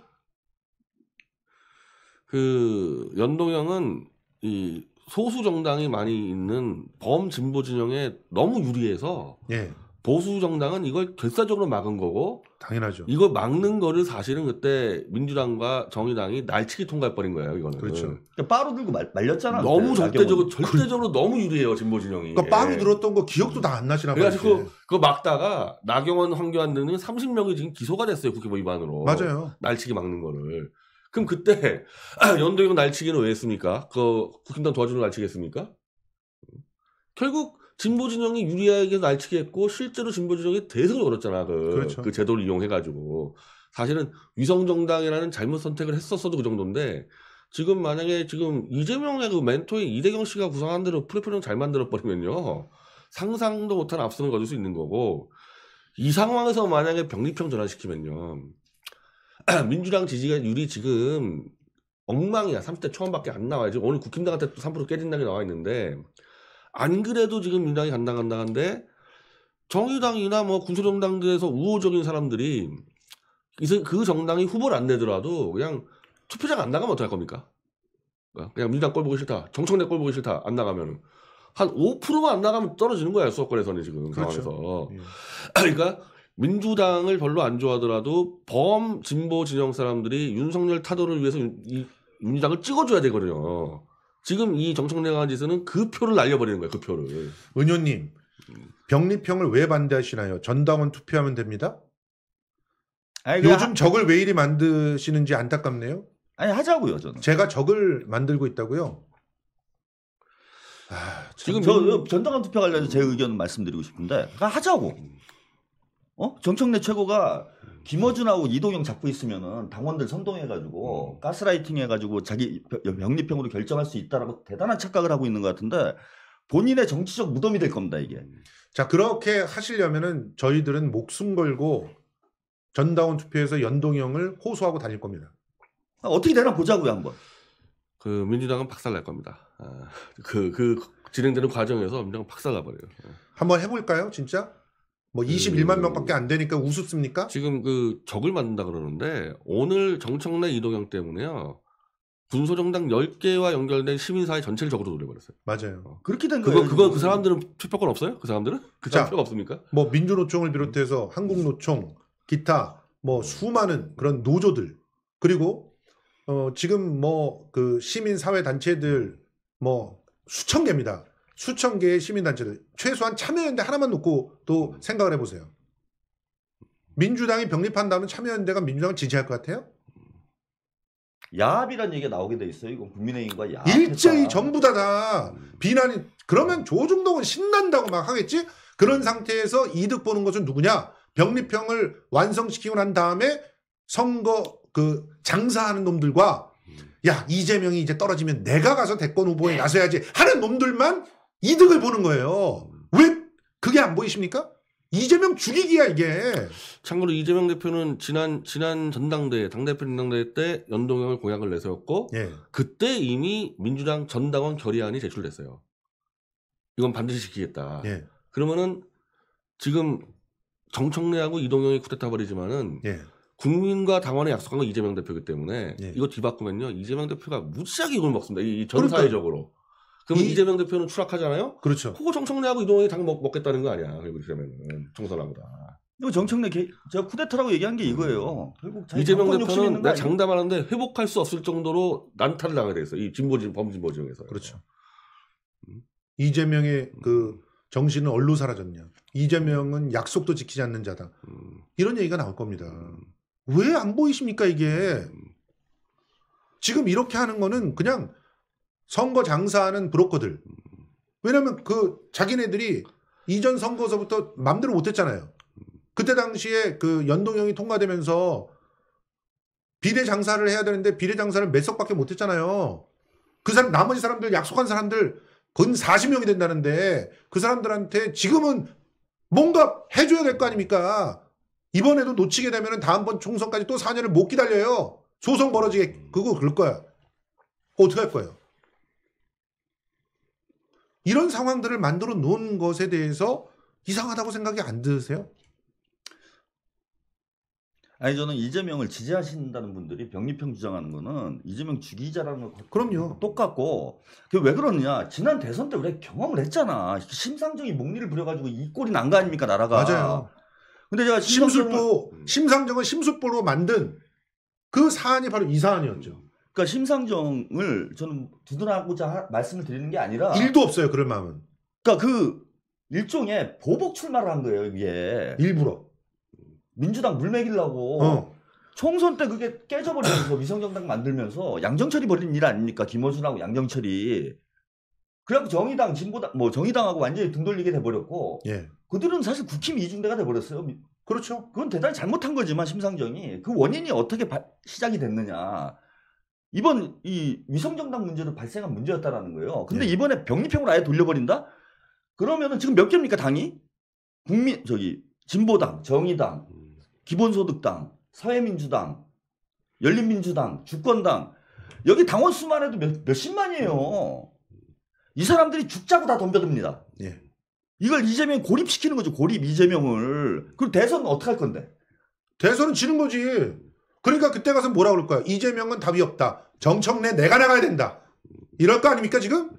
그 연동형은 이 소수 정당이 많이 있는 범진보 진영에 너무 유리해서 예. 보수 정당은 이걸 결사적으로 막은 거고 당연하죠. 이거 막는 거를 사실은 그때 민주당과 정의당이 날치기 통과할 버린 거예요. 이거는. 그렇죠. 그러니까 빠로 들고 말, 말렸잖아. 요 너무 절대적으로 절대적으로 너무 유리해요 진보 진영이. 그러니까 빠 예. 들었던 거 기억도 다 안 나시나 봐요. 그래가지고 그거 막다가 나경원, 황교안 등은 30명이 지금 기소가 됐어요 국회법 위반으로. 맞아요. 날치기 막는 거를. 그럼 그때 연동형 날치기는 왜 했습니까? 그 국힘당 도와주는 날치겠습니까 음. 결국 진보 진영이 유리하게 날치기 했고 실제로 진보 진영이 대승을 거뒀잖아 그, 그렇죠. 그 제도를 이용해 가지고 사실은 위성 정당이라는 잘못 선택을 했었어도 그 정도인데 지금 만약에 지금 이재명의 그 멘토인 이대경 씨가 구상한 대로 프레퍼링 잘 만들어 버리면요 상상도 못한 압승을 거둘 수 있는 거고 이 상황에서 만약에 병립형 전환시키면요 민주당 지지가 유리 지금 엉망이야 30대 초반밖에 안 나와요 지금 오늘 국힘당한테 또 3%깨진 당이 나와 있는데 안 그래도 지금 민당이 간당간당한데 정의당이나 뭐 군소정당들에서 우호적인 사람들이 그 정당이 후보를 안 내더라도 그냥 투표장 안 나가면 어떡할 겁니까? 어, 그냥 민주당 꼴 보기 싫다. 정청래 꼴 보기 싫다. 안 나가면. 한 5%만 안 나가면 떨어지는 거야. 수도권에서는 지금 그렇죠. 상황에서. 예. 그러니까 민주당을 별로 안 좋아하더라도 범 진보 진영 사람들이 윤석열 타도를 위해서 윤, 이, 민주당을 찍어줘야 되거든요. 지금 이 정청래 강지에서는 그 표를 날려버리는 거예요. 그 표를. 은효님 병리평을 왜 반대하시나요? 전당원 투표하면 됩니다. 아니, 요즘 하... 적을 왜 이리 만드시는지 안타깝네요. 아니 하자고요 저는. 제가 적을 만들고 있다고요. 아, 지금 저 전당원 투표 관련해서 제 의견 말씀드리고 싶은데 하자고. 어 정청래 최고가 김어준하고 이동형 잡고 있으면은 당원들 선동해가지고 음. 가스라이팅해가지고 자기 병립형으로 결정할 수 있다라고 대단한 착각을 하고 있는 것 같은데 본인의 정치적 무덤이 될 겁니다 이게. 음. 자 그렇게 하시려면은 저희들은 목숨 걸고 전다원 투표에서 연동형을 호소하고 다닐 겁니다. 아, 어떻게 되나 보자고요 한번. 그 민주당은 박살날 겁니다. 그그 아, 그, 그 진행되는 과정에서 민주당 박살나 버려요. 예. 한번 해볼까요 진짜? 뭐 21만 그 명밖에 안 되니까 우습습니까? 지금 그 적을 만든다 그러는데 오늘 정청래 이동영 때문에요. 군소정당 10개와 연결된 시민사회 전체를 적으로 노려버렸어요 맞아요. 어. 그렇게 된 그거, 거예요. 그거 그 사람들은 투표권 없어요? 그 사람들은? 그 사람 표가 없습니까? 뭐 민주노총을 비롯해서 한국노총, 기타 뭐 수많은 그런 노조들 그리고 어 지금 뭐 그 시민사회 단체들 뭐 수천 개입니다. 수천 개의 시민단체를 최소한 참여연대 하나만 놓고 또 생각을 해보세요. 민주당이 병립한다면 참여연대가 민주당을 지지할 것 같아요? 야합이라는 얘기가 나오게 돼 있어요. 이건 국민의힘과 야합. 일제히 전부 다, 다 음. 비난이 그러면 조중동은 신난다고 막 하겠지? 그런 상태에서 이득 보는 것은 누구냐? 병립형을 완성시키고 난 다음에 선거 그 장사하는 놈들과 음. 야 이재명이 이제 떨어지면 내가 가서 대권 후보에 네. 나서야지 하는 놈들만 이득을 보는 거예요. 음. 왜 그게 안 보이십니까? 이재명 죽이기야 이게. 참고로 이재명 대표는 지난 지난 전당대회 당대표 전당대회 때 연동형을 공약을 내세웠고 예. 그때 이미 민주당 전당원 결의안이 제출됐어요. 이건 반드시 지키겠다. 예. 그러면은 지금 정청래하고 이동형이 쿠데타 버리지만은 예. 국민과 당원의 약속한 건 이재명 대표이기 때문에 예. 이거 뒤바꾸면요 이재명 대표가 무지하게 이걸 먹습니다. 이, 이 전사회적으로. 그러니까. 그러면 이... 재명 대표는 추락하잖아요. 그렇죠. 그거 정청래하고 이동원이 당 먹, 먹겠다는 거 아니야. 그리고 그러면은 총선하고 다. 이거 정청래 개, 제가 쿠데타라고 얘기한 게 이거예요. 결국 이재명 대표는 내가 장담하는데 회복할 수 없을 정도로 난타를 당하게 돼서 이 진보 진 범진보 지에서 그렇죠. 음? 이재명의 음. 그 정신은 얼로 사라졌냐. 이재명은 약속도 지키지 않는 자다. 음. 이런 얘기가 나올 겁니다. 왜 안 보이십니까 이게? 지금 이렇게 하는 거는 그냥 선거 장사하는 브로커들. 음. 왜냐면 그 자기네들이 이전 선거서부터 맘대로 못했잖아요. 음. 그때 당시에 그 연동형이 통과되면서 비례 장사를 해야 되는데 비례 장사를 몇 석밖에 못했잖아요. 그 사람 나머지 사람들 약속한 사람들 건 40명이 된다는데 그 사람들한테 지금은 뭔가 해줘야 될 거 아닙니까? 이번에도 놓치게 되면 다음번 총선까지 또 4년을 못 기다려요. 소송 벌어지게 음. 그거 그럴 거야. 어떻게 할 거예요? 이런 상황들을 만들어 놓은 것에 대해서 이상하다고 생각이 안 드세요? 아니 저는 이재명을 지지하신다는 분들이 병리평 주장하는 거는 이재명 주기자라는 거 그럼요 똑같고 그 왜 그러느냐 지난 대선 때 우리가 경험을 했잖아 심상정이 목리를 부려가지고 이 꼴이 난 거 아닙니까 나라가 맞아요 근데 제가 심상정은... 심술보 심상정을 심술보로 만든 그 사안이 바로 이 사안이었죠 그러니까 심상정을 저는 두둔하고자 말씀을 드리는 게 아니라 일도 없어요 그럴 마음은. 그러니까 그 일종의 보복 출마를 한 거예요 이게. 일부러. 민주당 물매기려고. 어. 총선 때 그게 깨져버리면서 위성정당 만들면서 양정철이 벌인 일 아닙니까 김원순하고 양정철이. 그래갖고 정의당 진보당 뭐 정의당하고 완전히 등 돌리게 돼버렸고. 예. 그들은 사실 국힘 이중대가 돼버렸어요. 그렇죠. 그건 대단히 잘못한 거지만 심상정이 그 원인이 어떻게 바, 시작이 됐느냐. 이번 이 위성정당 문제는 발생한 문제였다라는 거예요. 근데 네. 이번에 병립형으로 아예 돌려버린다? 그러면은 지금 몇 개입니까 당이? 국민 저기 진보당, 정의당, 음. 기본소득당, 사회민주당, 열린민주당, 주권당 여기 당원 수만 해도 몇, 몇십만이에요. 음. 이 사람들이 죽자고 다 덤벼듭니다. 예. 이걸 이재명 고립시키는 거죠. 고립 이재명을. 그럼 대선 은 어떻게 할 건데? 대선은 지는 거지. 그러니까 그때 가서 뭐라 그럴 거야? 이재명은 답이 없다. 정청래 내가 나가야 된다. 이럴 거 아닙니까 지금?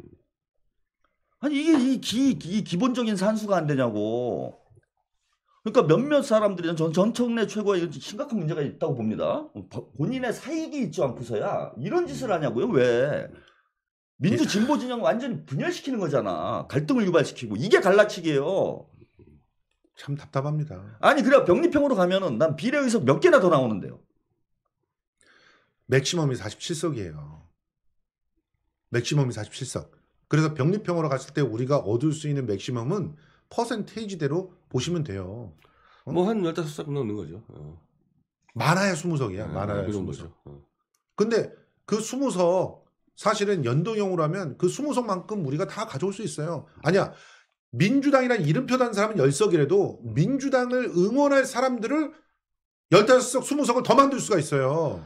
아니 이게 이, 기, 이 기본적인 산수가 안 되냐고. 그러니까 몇몇 사람들이 전 정청래 최고의 심각한 문제가 있다고 봅니다. 본인의 사익이 있지 않고서야 이런 짓을 하냐고요? 왜? 민주 예. 진보 진영 완전히 분열시키는 거잖아. 갈등을 유발시키고 이게 갈라치기예요. 참 답답합니다. 아니 그래 병리평으로 가면은 난 비례 의석 몇 개나 더 나오는데요. 맥시멈이 47석이에요. 맥시멈이 47석. 그래서 병립형으로 갔을 때 우리가 얻을 수 있는 맥시멈은 퍼센테이지대로 보시면 돼요. 어? 뭐한 15석 넣는 거죠. 어. 많아야 20석이야. 네, 많아야 20석. 그 정죠 어. 근데 그 20석 사실은 연동형으로 하면 그 20석만큼 우리가 다 가져올 수 있어요. 아니야. 민주당이란 이름표 단 사람은 10석이라도 민주당을 응원할 사람들을 15석, 20석을 더 만들 수가 있어요.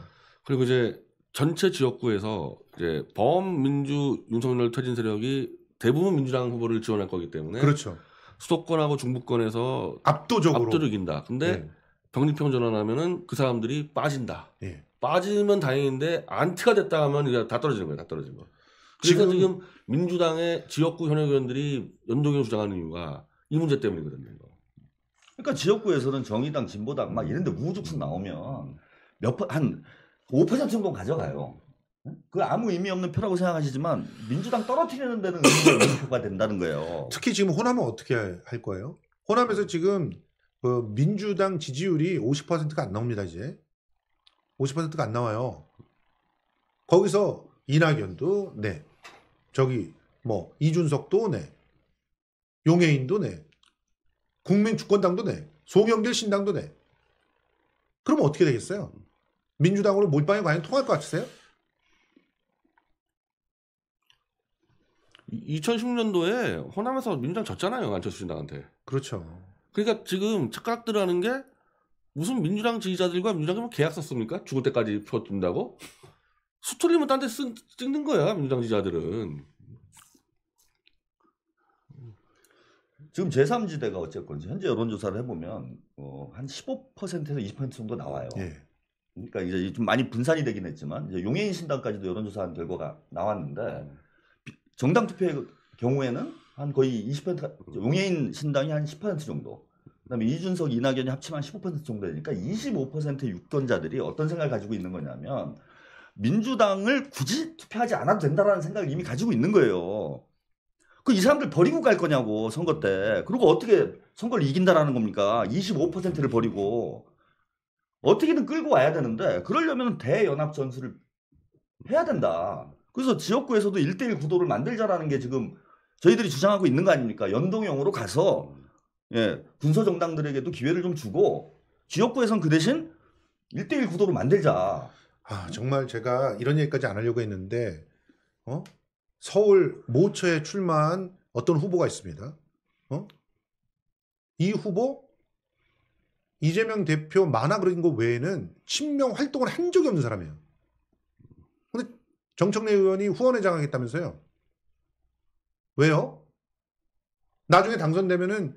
그리고 이제 전체 지역구에서 이제 범민주 윤석열 퇴진 세력이 대부분 민주당 후보를 지원할 거기 때문에 그렇죠. 수도권하고 중부권에서 압도적으로 압도적 인다 근데 네. 병리평 전환하면은 그 사람들이 빠진다. 네. 빠지면 다행인데 안티가 됐다 하면 이제 다 떨어지는 거예요. 다 떨어지는 거. 그래서 지금, 지금 민주당의 지역구 현역 의원들이 연동형 주장하는 이유가 이 문제 때문이거든요. 그러니까 지역구에서는 정의당, 진보당 막 이런데 우후죽순 나오면 몇번한 5% 정도 가져가요. 네? 그 아무 의미 없는 표라고 생각하시지만 민주당 떨어뜨리는 데는 의미가 된다는 거예요. 특히 지금 호남은 어떻게 할 거예요? 호남에서 음. 지금 그 민주당 지지율이 50%가 안 나옵니다 이제 50%가 안 나와요. 거기서 이낙연도 네, 저기 뭐 이준석도 네, 용해인도 네, 국민주권당도 네, 송영길 신당도 네. 그럼 어떻게 되겠어요? 민주당으로 몰빵이 과연 통할 것 같으세요? 2 0 1 0년도에 호남에서 민주당 졌잖아요 안철수 신당한테. 그렇죠. 그러니까 지금 착각들하는 게 무슨 민주당 지지자들과 민주당이 뭐 계약 썼습니까? 죽을 때까지 표준다고 수틀리면 딴데 찍는 거야 민주당 지지자들은. 지금 제3지대가 어쨌건 현재 여론조사를 해보면 어, 한 15%에서 20% 정도 나와요. 예. 그러니까 이제 좀 많이 분산이 되긴 했지만 이제 용해인 신당까지도 여론조사한 결과가 나왔는데 음. 정당 투표의 경우에는 한 거의 20% 용해인 신당이 한 10% 정도 그다음에 이준석 이낙연이 합치면 15% 정도 되니까 25%의 유권자들이 어떤 생각을 가지고 있는 거냐면 민주당을 굳이 투표하지 않아도 된다라는 생각을 이미 가지고 있는 거예요. 그 이 사람들 버리고 갈 거냐고 선거 때. 그리고 어떻게 선거를 이긴다라는 겁니까? 25%를 버리고 어떻게든 끌고 와야 되는데 그러려면 대연합 전술을 해야 된다. 그래서 지역구에서도 1대1 구도를 만들자라는 게 지금 저희들이 주장하고 있는 거 아닙니까? 연동형으로 가서 예, 군서 정당들에게도 기회를 좀 주고 지역구에선 그 대신 1대1 구도로 만들자. 아, 정말 제가 이런 얘기까지 안 하려고 했는데 어? 서울 모처에 출마한 어떤 후보가 있습니다. 어? 이 후보 이재명 대표 만화 그린 거 외에는 친명 활동을 한 적이 없는 사람이에요. 근데 정청래 의원이 후원회장 하겠다면서요. 왜요? 나중에 당선되면은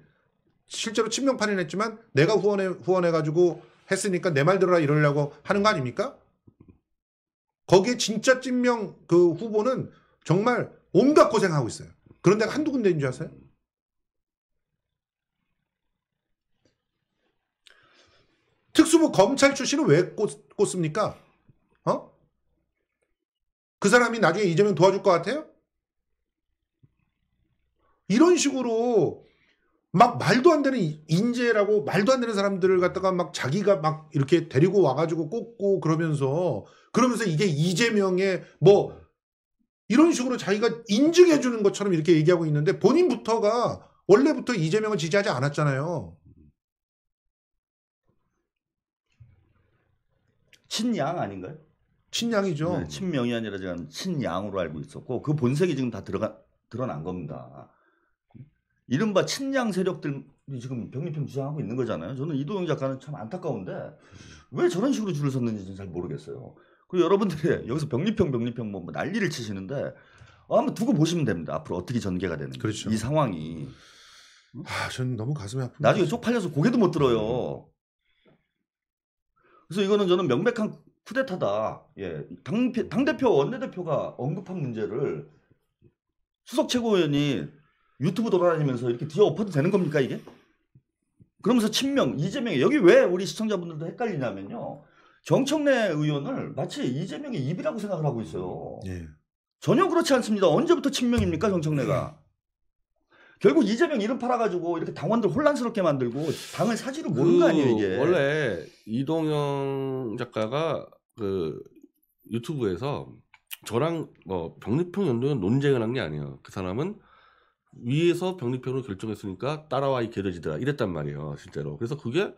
실제로 친명판는 했지만 내가 후원해, 후원해가지고 했으니까 내 말 들어라 이러려고 하는 거 아닙니까? 거기에 진짜 친명 그 후보는 정말 온갖 고생하고 있어요. 그런데 한두 군데인 줄 아세요? 특수부 검찰 출신은 왜 꽂, 꽂습니까? 어? 그 사람이 나중에 이재명 도와줄 것 같아요? 이런 식으로 막 말도 안 되는 인재라고 말도 안 되는 사람들을 갖다가 막 자기가 막 이렇게 데리고 와가지고 꼽고 그러면서 그러면서 이게 이재명의 뭐 이런 식으로 자기가 인증해 주는 것처럼 이렇게 얘기하고 있는데 본인부터가 원래부터 이재명을 지지하지 않았잖아요. 친양 아닌가요? 친양이죠. 네, 친명이 아니라 제가 친양으로 알고 있었고 그 본색이 지금 다 들어가 드러난 겁니다. 이른바 친양 세력들이 지금 병립형 주장하고 있는 거잖아요. 저는 이도영 작가는 참 안타까운데 왜 저런 식으로 줄을 섰는지 잘 모르겠어요. 그리고 여러분들이 여기서 병립형 병립형 뭐, 뭐 난리를 치시는데 어, 한번 두고 보시면 됩니다. 앞으로 어떻게 전개가 되는지 그렇죠. 이 상황이. 아, 저는 너무 가슴이 아픈. 나중에 쪽팔려서 고개도 못 들어요. 그래서 이거는 저는 명백한 쿠데타다. 예, 당, 당대표 원내대표가 언급한 문제를 수석 최고위원이 유튜브 돌아다니면서 이렇게 뒤엎어도 되는 겁니까 이게? 그러면서 친명 이재명 이 여기 왜 우리 시청자분들도 헷갈리냐면요 정청래 의원을 마치 이재명의 입이라고 생각을 하고 있어요. 네. 전혀 그렇지 않습니다. 언제부터 친명입니까 정청래가? 결국 이재명 이름 팔아가지고 이렇게 당원들 혼란스럽게 만들고 당을 사지를 모르는 그거 아니에요 이게. 그 원래 이동영 작가가 그 유튜브에서 저랑 뭐 병리평 연동은 논쟁을 한 게 아니에요. 그 사람은 위에서 병리평으로 결정했으니까 따라와 이 개돼지들아 이랬단 말이에요 실제로. 그래서 그게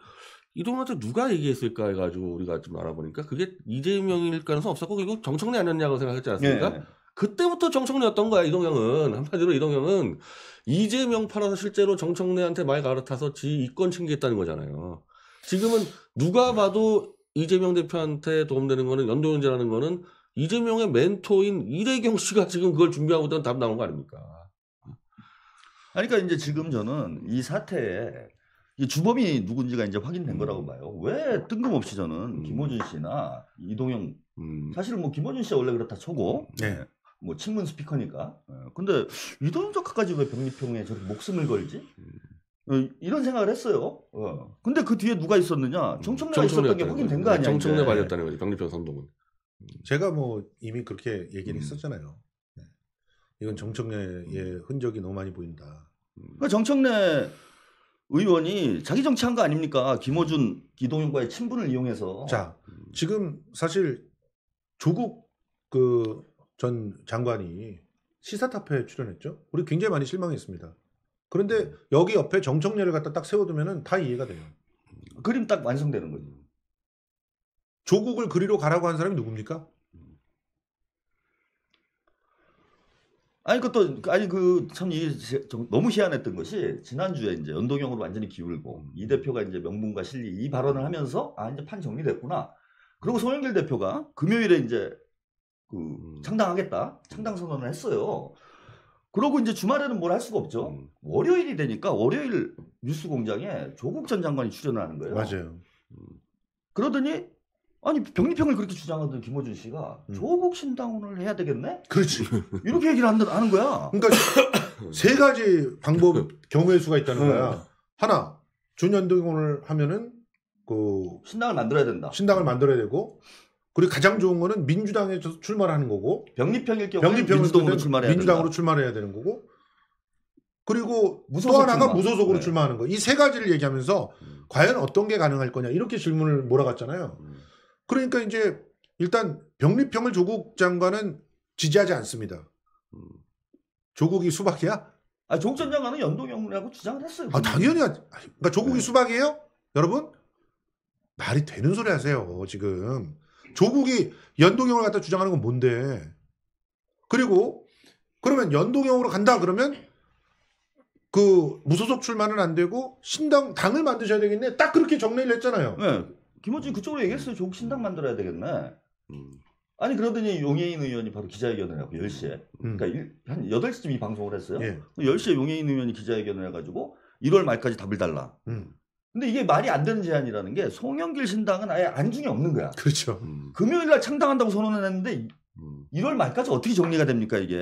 이동한테 누가 얘기했을까 해가지고 우리가 좀 알아보니까 그게 이재명일 가능성 없었고 그리고 정청래 아니었냐고 생각했지 않습니까? 네. 그때부터 정청래였던 거야 이동영은 한마디로 이동영은 이재명 팔아서 실제로 정청래한테 말 갈아타서 지 이권 챙기겠다는 거잖아요. 지금은 누가 봐도 이재명 대표한테 도움되는 거는 연동연제라는 거는 이재명의 멘토인 이래경 씨가 지금 그걸 준비하고 있던 답 나온 거 아닙니까? 그러니까 이제 지금 저는 이 사태에 주범이 누군지가 이제 확인된 음. 거라고 봐요. 왜 뜬금없이 저는 음. 김호준 씨나 이동영 음. 사실은 뭐 김호준 씨가 원래 그렇다 쳐고 네. 뭐 친문 스피커니까. 예. 근데 이동현 작가까지 왜 병리평에 저렇게 목숨을 걸지? 어, 이런 생각을 했어요. 어. 근데 그 뒤에 누가 있었느냐? 음. 정청래가 있었던 게 확인된 거 아니야? 정청래 발렸다는 거지. 병리평 선동은. 음. 제가 뭐 이미 그렇게 얘기를 음. 했었잖아요. 네. 이건 정청래의 흔적이 너무 많이 보인다. 그러니까 정청래 의원이 자기 정치한 거 아닙니까? 김호준, 기동윤과의 친분을 이용해서. 자, 지금 사실 조국 그전 장관이 시사탑파에 출연했죠. 우리 굉장히 많이 실망했습니다. 그런데 음. 여기 옆에 정청래를 갖다 딱 세워두면 다 이해가 돼요. 그림 딱 완성되는 거죠. 음. 조국을 그리로 가라고 한 사람이 누굽니까? 음. 아니 그것도 아니 그참이 너무 희한했던 것이 지난주에 이제 연동형으로 완전히 기울고 이 대표가 이제 명분과 실리 이 발언을 하면서 아 이제 판 정리됐구나. 그리고 송영길 대표가 금요일에 이제 그 창당하겠다 창당 선언을 했어요. 그러고 이제 주말에는 뭘 할 수가 없죠. 음. 월요일이 되니까 월요일 뉴스공장에 조국 전 장관이 출연을 하는 거예요. 맞아요. 음. 그러더니 아니 병립형을 그렇게 주장하던 김호준 씨가 음. 조국 신당원을 해야 되겠네? 그렇지. 이렇게 얘기를 하는 거야. 그러니까 세 가지 방법 경우의 수가 있다는 음. 거야. 하나 준연동을 하면은 그 신당을 만들어야 된다. 신당을 만들어야 되고 그리고 가장 좋은 거는 민주당에 출마하는 거고 병립형일 경우 민주당으로 출마해야 민주당으로 출마해야 되는 거고 그리고 또 하나가 출마. 무소속으로 네. 출마하는 거. 이 세 가지를 얘기하면서 음. 과연 어떤 게 가능할 거냐 이렇게 질문을 몰아갔잖아요. 음. 그러니까 이제 일단 병립형을 조국 장관은 지지하지 않습니다. 음. 조국이 수박이야? 아, 조국 전 장관은 연동형이라고 주장을 했어요. 아, 당연히. 그러니까 조국이 네. 수박이에요? 여러분? 말이 되는 소리 하세요, 지금. 조국이 연동형을 갖다 주장하는 건 뭔데? 그리고 그러면 연동형으로 간다 그러면 그 무소속 출마는 안 되고 신당 당을 만드셔야 되겠네. 딱 그렇게 정리를 했잖아요. 네. 김호준 그쪽으로 얘기했어요. 조국 신당 만들어야 되겠네. 음. 아니 그러더니 용해인 의원이 바로 기자회견을 하고 10시에 음. 그러니까 한 8시쯤 이 방송을 했어요. 예. 10시에 용해인 의원이 기자회견을 해가지고 1월 말까지 답을 달라. 음. 근데 이게 말이 안 되는 제안이라는 게 송영길 신당은 아예 안중이 없는 거야. 그렇죠. 음. 금요일 날 창당한다고 선언을 했는데 1월 음. 말까지 어떻게 정리가 됩니까 이게?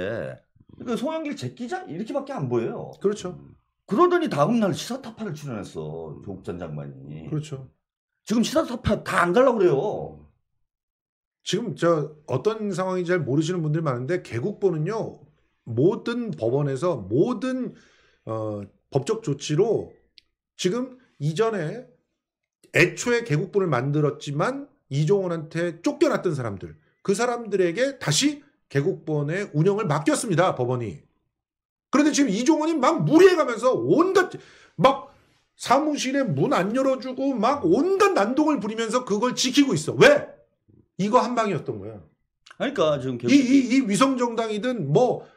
그러니까 송영길 제끼자 이렇게밖에 안 보여요. 그렇죠. 음. 그러더니 다음 날 시사타파를 출연했어 조국 전 장관이. 그렇죠. 지금 시사타파 다 안 갈라 그래요. 지금 저 어떤 상황인지 잘 모르시는 분들이 많은데 개국보는요 모든 법원에서 모든 어, 법적 조치로 지금 이전에 애초에 개국군을 만들었지만 이종원한테 쫓겨났던 사람들 그 사람들에게 다시 개국본의 운영을 맡겼습니다 법원이 그런데 지금 이종원이 막 무리해가면서 온갖 막 사무실에 문 안 열어주고 막 온갖 난동을 부리면서 그걸 지키고 있어 왜 이거 한 방이었던 거야 그러니까 지금 개국... 이, 이, 이 위성 정당이든 뭐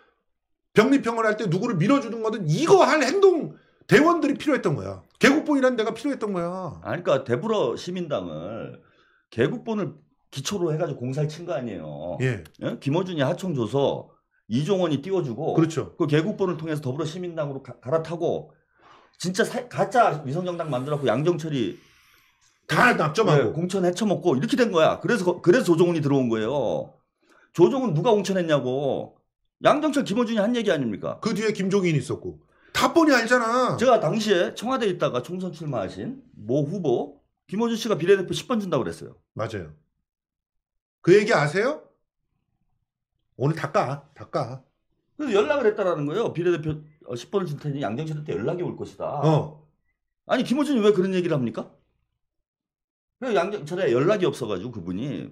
병리평을 할 때 누구를 밀어주는 거든 이거 할 행동 대원들이 필요했던 거야. 개국본이라는 데가 필요했던 거야. 아니, 그러니까 대부러 시민당을 개국본을 기초로 해가지고 공사를 친 거 아니에요. 예. 예? 김어준이 하청 줘서 이종원이 띄워주고. 그렇죠. 그 개국본을 통해서 더불어 시민당으로 가, 갈아타고 진짜 사, 가짜 위성정당 만들었고 양정철이 다 납점하고 네, 공천 해쳐먹고 이렇게 된 거야. 그래서 그래서 조정훈이 들어온 거예요. 조정훈 누가 공천했냐고 양정철 김어준이 한 얘기 아닙니까? 그 뒤에 김종인 있었고. 다 뻔히 알잖아. 제가 당시에 청와대에 있다가 총선 출마하신 모 후보 김호준 씨가 비례대표 10번 준다고 그랬어요. 맞아요. 그 얘기 아세요? 오늘 닦아, 닦아. 그래서 연락을 했다라는 거예요. 비례대표 10번을 어, 줄 테니 양정철한테 연락이 올 것이다. 어. 아니 김호준이 왜 그런 얘기를 합니까? 그래서 양정철에 연락이 없어가지고 그분이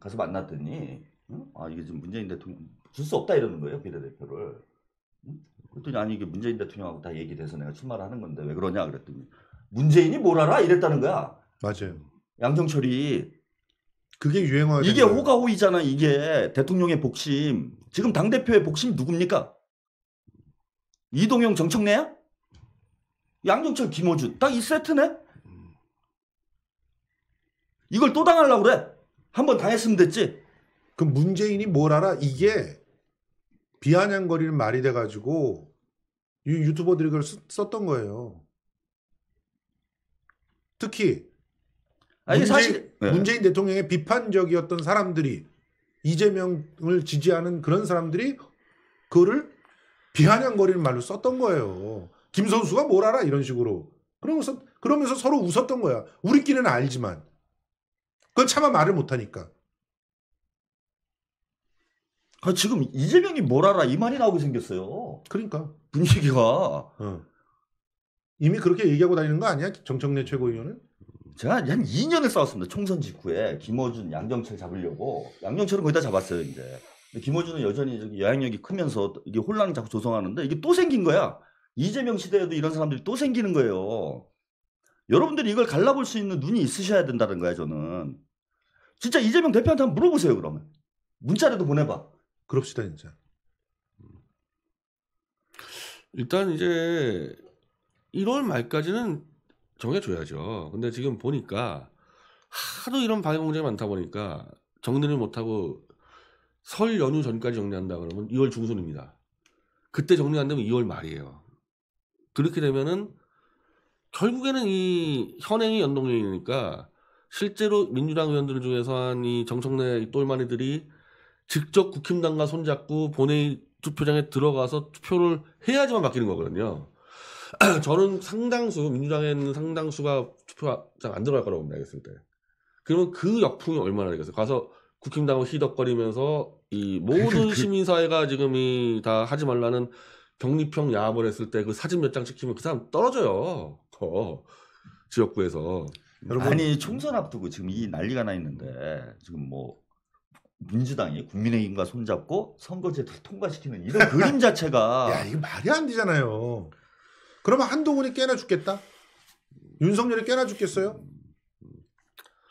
가서 만났더니 응? 어? 아 이게 지금 문재인 대통령 줄수 없다 이러는 거예요 비례대표를. 응? 그랬더니 아니 이게 문재인 대통령하고 다 얘기돼서 내가 출마를 하는 건데 왜 그러냐 그랬더니 문재인이 뭘 알아 이랬다는 거야. 맞아요. 양정철이 그게 유행어 이게 호가호이잖아 이게 대통령의 복심 지금 당 대표의 복심 누굽니까? 이동영 정청래야? 양정철 김호준 딱 이 세트네. 이걸 또 당하려고 그래. 한번 당했으면 됐지. 그 문재인이 뭘 알아? 이게 비아냥거리는 말이 돼가지고 유튜버들이 그걸 쓰, 썼던 거예요. 특히 아니, 문재인, 사실, 네. 문재인 대통령의 비판적이었던 사람들이 이재명을 지지하는 그런 사람들이 그거를 비아냥거리는 말로 썼던 거예요. 김 선수가 뭘 알아 이런 식으로 그러면서 그러면서 서로 웃었던 거야. 우리끼리는 알지만 그건 차마 말을 못하니까. 아, 지금 이재명이 뭘 알아 이 말이 나오게 생겼어요. 그러니까 분위기가 어. 이미 그렇게 얘기하고 다니는 거 아니야 정청래 음. 최고위원은? 제가 한 2년을 싸웠습니다. 총선 직후에 김어준, 양경철 잡으려고 양경철은 거의 다 잡았어요 이제. 근데 김어준은 여전히 저기 영향력이 크면서 이게 혼란을 자꾸 조성하는데 이게 또 생긴 거야. 이재명 시대에도 이런 사람들이 또 생기는 거예요. 여러분들이 이걸 갈라볼 수 있는 눈이 있으셔야 된다는 거야 저는. 진짜 이재명 대표한테 한번 물어보세요 그러면 문자라도 보내봐. 그럽시다 이제. 일단 이제 1월 말까지는 정해줘야죠. 근데 지금 보니까 하도 이런 방해 공작이 많다 보니까 정리를 못하고 설 연휴 전까지 정리한다 그러면 2월 중순입니다. 그때 정리 안 되면 2월 말이에요. 그렇게 되면은 결국에는 이 현행이 연동형이니까 실제로 민주당 의원들 중에서 한 이 정청래 똘마니들이 직접 국힘당과 손잡고 본회의 투표장에 들어가서 투표를 해야지만 바뀌는 거거든요. 저는 상당수 민주당에 는 상당수가 투표장 안 들어갈 거라고 봅니다. 했을 때. 그러면 그 역풍이 얼마나 되겠어요? 가서 국힘당을 희덕거리면서 이 모든 그 시민사회가 지금 이다 하지 말라는 격리평 야합을 했을 때 그 사진 몇 장 찍히면 그 사람 떨어져요. 거 지역구에서. 여러분. 아니 총선 앞두고 지금 이 난리가 나 있는데 지금 뭐 민주당이 국민의힘과 손잡고 선거제도를 통과시키는 이런 그림 자체가 야 이게 말이 안 되잖아요. 그러면 한동훈이 깨나 죽겠다? 윤석열이 깨나 죽겠어요?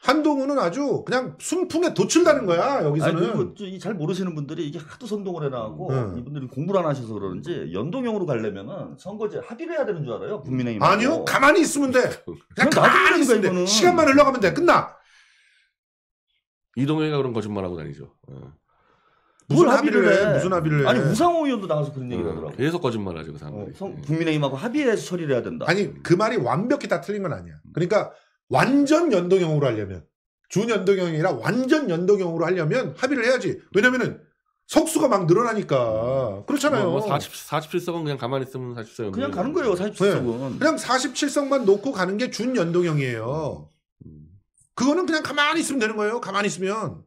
한동훈은 아주 그냥 순풍에 도출다는 거야 여기서는. 아니, 잘 모르시는 분들이 이게 하도 선동을 해나고 음. 이분들이 공부를 안 하셔서 그러는지 연동형으로 가려면 선거제 합의를 해야 되는 줄 알아요 국민의힘. 아니요 가만히 있으면 돼. 그냥 가만히 있으면 돼. 시간만 흘러가면 돼 끝나. 이동형이가 그런 거짓말하고 다니죠. 예. 무슨 합의를 해? 무슨 합의를 해? 아니 우상호 의원도 나와서 그런 예. 얘기를 하더라고. 계속 거짓말하죠 그사람들 어, 예. 국민의힘하고 합의해서 처리를 해야 된다. 아니 그 말이 완벽히 다 틀린 건 아니야. 음. 그러니까 완전 연동형으로 하려면 준연동형이 아라 완전 연동형으로 하려면 합의를 해야지. 왜냐면은 석수가 막 늘어나니까 음. 그렇잖아요. 뭐, 뭐 40, 47석은 그냥 가만히 있으면 47석. 그냥 가는 거예요 4 7석은 그냥 4 7석만 놓고 가는 게 준연동형이에요. 그거는 그냥 가만히 있으면 되는 거예요. 가만히 있으면.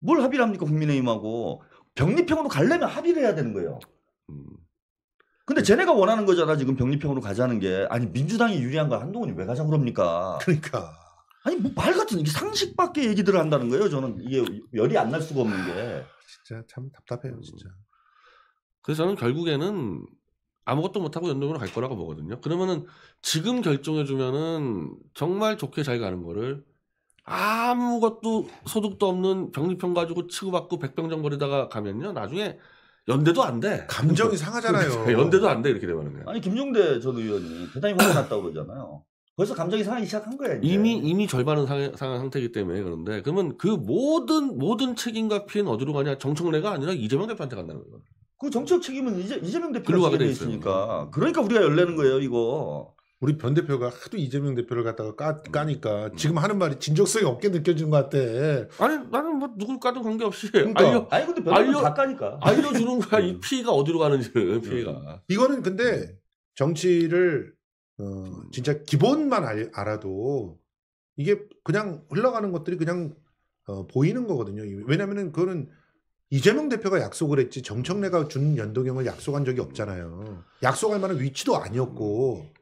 뭘 합의를 합니까? 국민의힘하고. 병립형으로 가려면 합의를 해야 되는 거예요. 음. 근데 네. 쟤네가 원하는 거잖아. 지금 병립형으로 가자는 게. 아니, 민주당이 유리한 걸 한동훈이 왜 가자고 그럽니까? 그러니까. 아니, 뭐 말 같은 이게 상식밖에 얘기들을 한다는 거예요. 저는 이게 열이 안 날 수가 없는 게. 아, 진짜 참 답답해요, 진짜. 그래서 저는 결국에는 아무것도 못하고 연동으로 갈 거라고 보거든요. 그러면은 지금 결정해주면은 정말 좋게 잘 가는 거를 아무것도 소득도 없는 병리편 가지고 치고받고 백병정거리다가 가면요 나중에 연대도 안 돼. 감정이 상하잖아요. 그러니까 연대도 안 돼 이렇게 되면 거예요. 아니 김종대 전 의원이 대단히 화가 났다고 그러잖아요. 벌써 감정이 상하기 시작한 거예요 이미 이미 절반은 상해, 상한 상태이기 때문에 그런데 그러면 그 모든 모든 책임과 피해는 어디로 가냐? 정청래가 아니라 이재명 대표한테 간다는 거예요. 그 정치적 책임은 이재, 이재명 대표가 지게 있으니까. 그러니까 우리가 열내는 거예요, 이거. 우리 변 대표가 하도 이재명 대표를 갖다가 까, 음. 까니까 음. 지금 하는 말이 진정성이 없게 느껴지는 것 같아. 아니 나는 뭐 누굴 까도 관계없이 그러니까. 알려. 아니 근데 변 대표 다 까니까. 알려주는 거야 음. 이피가 어디로 가는지는 음. 피해가. 이거는 근데 정치를 어, 진짜 기본만 알, 아도 이게 그냥 흘러가는 것들이 그냥 어, 보이는 거거든요. 왜냐면은 그거는 이재명 대표가 약속을 했지 정청래가 준 연동형을 약속한 적이 없잖아요. 약속할 만한 위치도 아니었고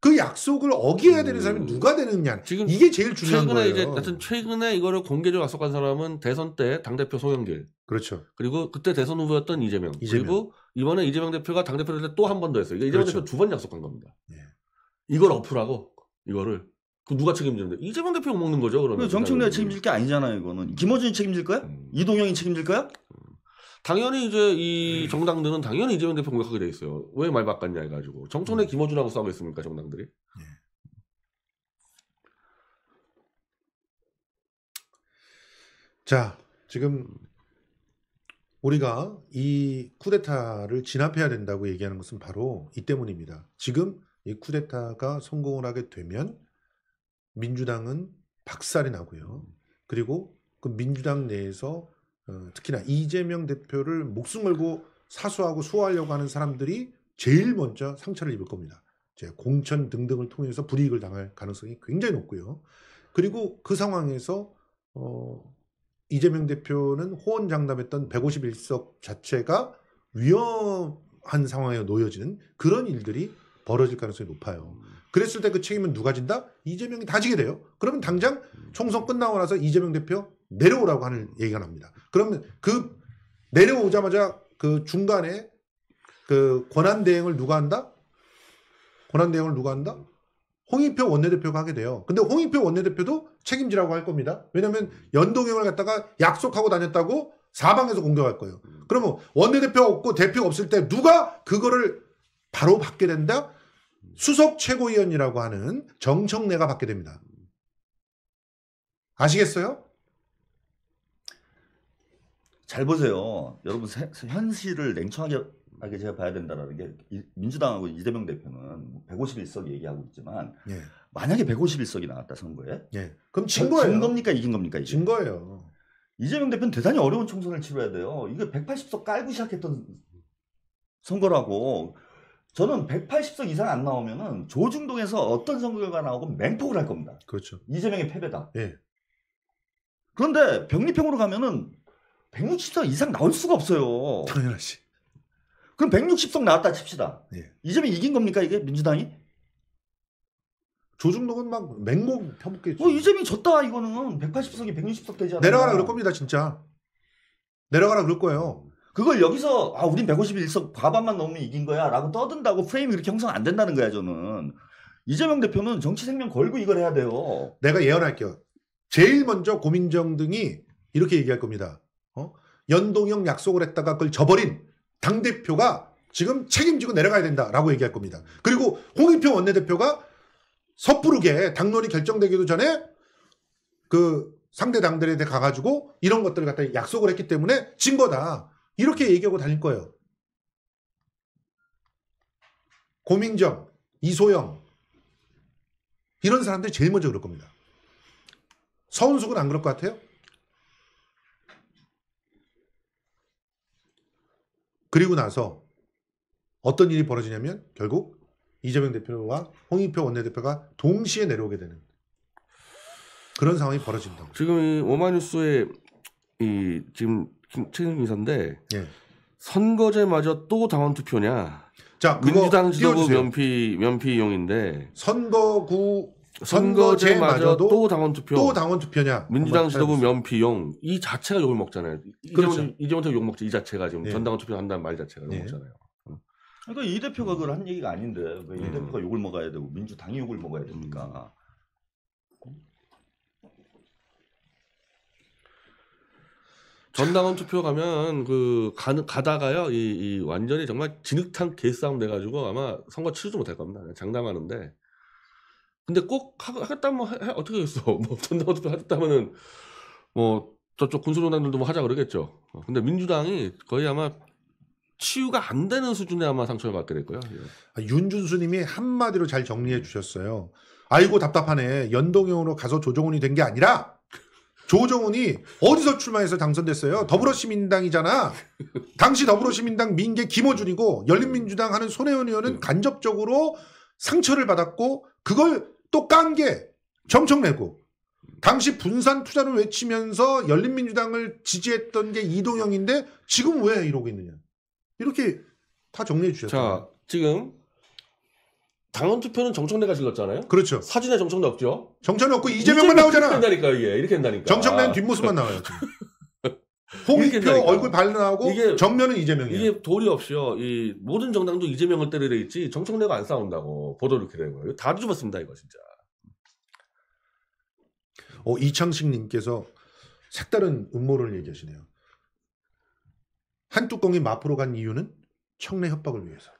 그 약속을 어겨야 되는 사람이 음. 누가 되느냐. 지금 이게 제일 중요한 최근에 거예요. 이제 하여튼 최근에 이거를 공개적으로 약속한 사람은 대선 때당 대표 송영길. 그렇죠. 그리고 그때 대선 후보였던 이재명. 이재명. 그리고 이번에 이재명 대표가 당 대표 될때또한 번 더 했어요. 이게 이재명 그렇죠. 대표 두 번 약속한 겁니다. 예. 이걸 어플하고 이거를 그 누가 책임지는데 이재명 대표 먹는 거죠 그러면 정청래가 책임질 게 아니잖아요 이거는 김어준이 책임질 거야? 음. 이동영이 책임질 거야? 당연히 이제 이 정당들은 당연히 이재명 대표 공격하게 돼 있어요. 왜 말 바꿨냐 해가지고 정청래 음. 김어준하고 싸우고 있습니까 정당들이? 예. 자 지금 우리가 이 쿠데타를 진압해야 된다고 얘기하는 것은 바로 이 때문입니다. 지금 이 쿠데타가 성공을 하게 되면 민주당은 박살이 나고요. 그리고 그 민주당 내에서 어, 특히나 이재명 대표를 목숨 걸고 사수하고 수호하려고 하는 사람들이 제일 먼저 상처를 입을 겁니다. 공천 등등을 통해서 불이익을 당할 가능성이 굉장히 높고요. 그리고 그 상황에서 어, 이재명 대표는 호언장담했던 151석 자체가 위험한 상황에 놓여지는 그런 일들이 벌어질 가능성이 높아요. 그랬을 때 그 책임은 누가 진다? 이재명이 다 지게 돼요. 그러면 당장 총선 끝나고 나서 이재명 대표 내려오라고 하는 얘기가 납니다. 그러면 그 내려오자마자 그 중간에 그 권한 대행을 누가 한다? 권한 대행을 누가 한다? 홍익표 원내대표가 하게 돼요. 근데 홍익표 원내대표도 책임지라고 할 겁니다. 왜냐하면 연동형을 갖다가 약속하고 다녔다고 사방에서 공격할 거예요. 그러면 원내대표 없고 대표 없을 때 누가 그거를 바로 받게 된다? 수석 최고위원이라고 하는 정청래가 받게 됩니다. 아시겠어요? 잘 보세요. 여러분 세, 현실을 냉철하게 하게 제가 봐야 된다라는 게 민주당하고 이재명 대표는 151석 뭐 얘기하고 있지만 예. 만약에 151석이 나왔다 선거에 예. 그럼 진 거예요. 진 겁니까 이긴 겁니까 이게? 진 거예요. 이재명 대표는 대단히 어려운 총선을 치러야 돼요. 이게 180석 깔고 시작했던 선거라고 저는 180석 이상 안 나오면은 조중동에서 어떤 선거 결과 나오고 맹폭을 할 겁니다. 그렇죠. 이재명의 패배다. 예. 그런데 병리평으로 가면은 160석 이상 나올 수가 없어요. 당연하지. 그럼 160석 나왔다 칩시다. 예. 이점이 이긴 겁니까 이게 민주당이? 조중동은 막 맹목 펴먹겠죠. 뭐 어, 이점이 졌다 이거는 180석이 160석 되잖아. 내려가라 그럴 겁니다 진짜. 내려가라 그럴 거예요. 그걸 여기서 아 우린 151석 과반만 넘으면 이긴 거야라고 떠든다고 프레임이 이렇게 형성 안 된다는 거야 저는. 이재명 대표는 정치 생명 걸고 이걸 해야 돼요. 내가 예언할게요. 제일 먼저 고민정 등이 이렇게 얘기할 겁니다. 어? 연동형 약속을 했다가 그걸 저버린 당대표가 지금 책임지고 내려가야 된다라고 얘기할 겁니다. 그리고 홍익표 원내대표가 섣부르게 당론이 결정되기도 전에 그 상대 당들에 대해 가가지고 이런 것들을 갖다 약속을 했기 때문에 진 거다. 이렇게 얘기하고 다닐 거예요. 고민정, 이소영 이런 사람들이 제일 먼저 그럴 겁니다. 서은숙은 안 그럴 것 같아요? 그리고 나서 어떤 일이 벌어지냐면 결국 이재명 대표와 홍익표 원내대표가 동시에 내려오게 되는 그런 상황이 벌어진다. 지금 오마뉴스의 이 지금 최근 기사인데 예. 선거제마저 또 당원 투표냐? 자, 민주당 지도부 띄워주세요. 면피 면피용인데 선거구 선거제마저도 또 당원 투표. 또 당원 투표냐. 민주당 지도부 면피용. 이 자체가 욕을 먹잖아요. 그렇죠. 이재원, 이재한테욕 먹죠. 이 자체가 지금 네. 전당원 투표 한다는 말 자체가 욕 네. 먹잖아요. 음. 그러니까 이 대표가 그걸 한 얘기가 아닌데 왜이 음. 네. 대표가 욕을 먹어야 되고 민주당이 욕을 먹어야 됩니까? 음. 전당원 투표 가면 그 가, 가다가요 이, 이 완전히 정말 진흙탕 개싸움 돼가지고 아마 선거 치르지 못할 겁니다 장담하는데 근데 꼭 하, 겠다면 어떻게 하겠어? 뭐 전당대표 하겠다면은 뭐 저쪽 군소정당들도 뭐 하자 그러겠죠. 어, 근데 민주당이 거의 아마 치유가 안 되는 수준에 아마 상처를 받게 될 거예요. 예. 아, 윤준수님이 한마디로 잘 정리해 주셨어요. 아이고 답답하네. 연동형으로 가서 조정훈이 된 게 아니라 조정훈이 어디서 출마해서 당선됐어요? 더불어시민당이잖아. 당시 더불어시민당 민계 김호준이고 열린민주당 하는 손혜원 의원은 음. 간접적으로 상처를 받았고 그걸 또깐게 정청래고 당시 분산 투자를 외치면서 열린민주당을 지지했던 게이동형인데 지금 왜 이러고 있느냐 이렇게 다 정리해 주셨죠. 자 지금 당원 투표는 정청래가 질렀잖아요. 그렇죠. 사진에 정청래 없죠. 정청래 없고 이재명만 나오잖아. 이렇게 된다니까 이게 예, 이렇게 된다니까. 정청래 아. 뒷모습만 나와요. 홍익표 그러니까 얼굴 발론하고 이게 정면은 이재명이에요. 이게 도리 없이요. 이 모든 정당도 이재명을 때리려 했지 정청래가 안 싸운다고 보도를 기거예요다 뒤집었습니다 이거 진짜. 어, 이창식님께서 색다른 음모를 얘기하시네요. 한 뚜껑이 마포로 간 이유는 청래 협박을 위해서.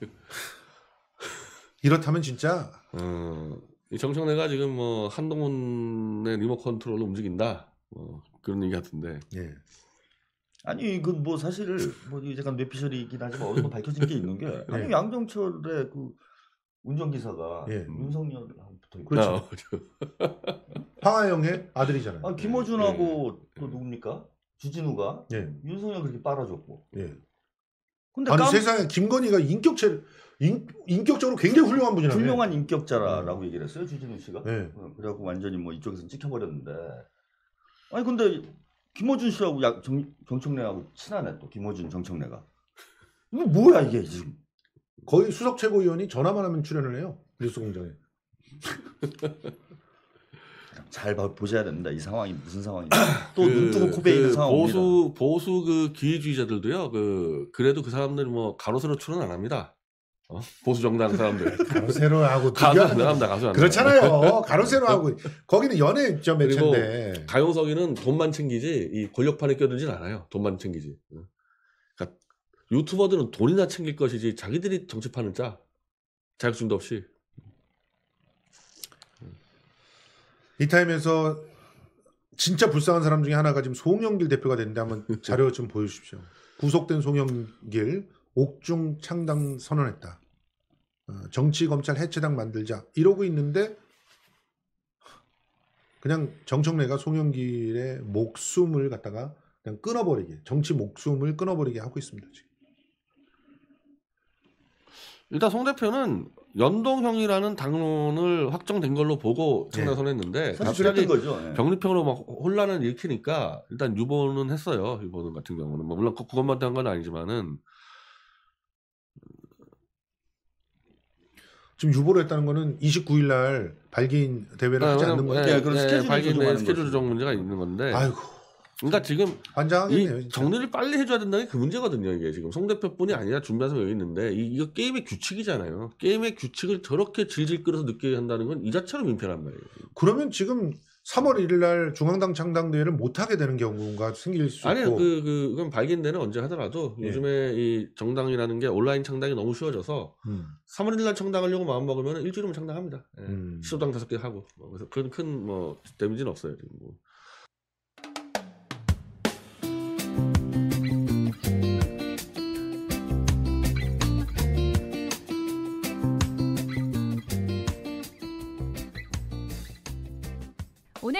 이렇다면 진짜 음... 정청래가 지금 뭐 한동훈의 리모컨 컨트롤로 움직인다 뭐 그런 얘기 같은데. 예. 아니 그뭐 사실 예. 뭐 약간 뇌피셜이긴 하지만 어느 정도 밝혀진 게 있는 게 예. 아니 예. 양정철의 그 운전기사가 예. 윤석열하고 붙어 있고 그렇죠. 아, 그렇죠. 황하영의 아들이잖아요. 아, 김어준하고 예. 또 누굽니까? 주진우가 예. 윤석열 그렇게 빨아줬고. 예. 근데 아니 깜... 세상에 김건희가 인격체를 인, 인격적으로 굉장히 훌륭한 분이라요 훌륭한 인격자라고 얘기를 했어요 주진우 씨가. 네. 네. 그래갖고 완전히 뭐 이쪽에서 찍혀버렸는데. 아니 근데 김호준 씨하고 야, 정, 정청래하고 친하네 또김호준 정청래가. 이거 뭐야 이게 지금. 거의 수석 최고위원이 전화만 하면 출연을 해요 뉴스공장에. 잘 보셔야 됩니다. 이 상황이 무슨 상황인지. 또눈 그 뜨고 코베 있는 그 상황. 보수 니다 보수 그 기회주의자들도요. 그 그래도 그 사람들 뭐 간호사로 출연 안 합니다. 어? 보수 정당 사람들 가로세로하고 가수합니다 가수 그렇잖아요 가로세로하고 거기는 연예점 매체인데 가용석이는 돈만 챙기지 이 권력판에 껴들진 않아요 돈만 챙기지 어? 그러니까 유튜버들은 돈이나 챙길 것이지 자기들이 정치판을 짜 자격증도 없이 이 타임에서 진짜 불쌍한 사람 중에 하나가 지금 송영길 대표가 됐는데 한번 자료 좀 보여주십시오 구속된 송영길 옥중 창당 선언했다. 어, 정치 검찰 해체당 만들자 이러고 있는데 그냥 정청래가 송영길의 목숨을 갖다가 그냥 끊어버리게 정치 목숨을 끊어버리게 하고 있습니다 지금. 일단 송 대표는 연동형이라는 당론을 확정된 걸로 보고 청단 네. 선했는데 갑자기 거죠. 네. 예. 병립형으로막 혼란을 일으키니까 일단 유보는 했어요. 유보는 같은 경우는 뭐 물론 그것만 한 건 아니지만은 지금 유보를 했다는 거는 29일 날 발기인 대회를 아, 하지 않는 거예요. 예, 그런 예, 스케줄이 발기 스케줄 조정 문제가 있는 건데. 아이고. 그러니까 지금 이 정리를 빨리 해줘야 된다는 게 그 문제거든요. 이게 지금 송 대표뿐이 아니라 준비하서 여기 있는데 이, 이거 게임의 규칙이잖아요. 게임의 규칙을 저렇게 질질 끌어서 느끼게 한다는 건 이 자체로 민폐란 말이에요. 그러면 지금 3월 1일 날 중앙당 창당대회를 못 하게 되는 경우가 생길 수 아니요, 있고 그, 그, 그건 발견되는 언제 하더라도 예. 요즘에 이 정당이라는 게 온라인 창당이 너무 쉬워져서 음. 3월 1일 날 창당하려고 마음 먹으면 일주일이면 창당합니다. 예. 음. 시도당 5개 하고 뭐 그래서 그런 큰뭐 데미지는 없어요. 지금 뭐.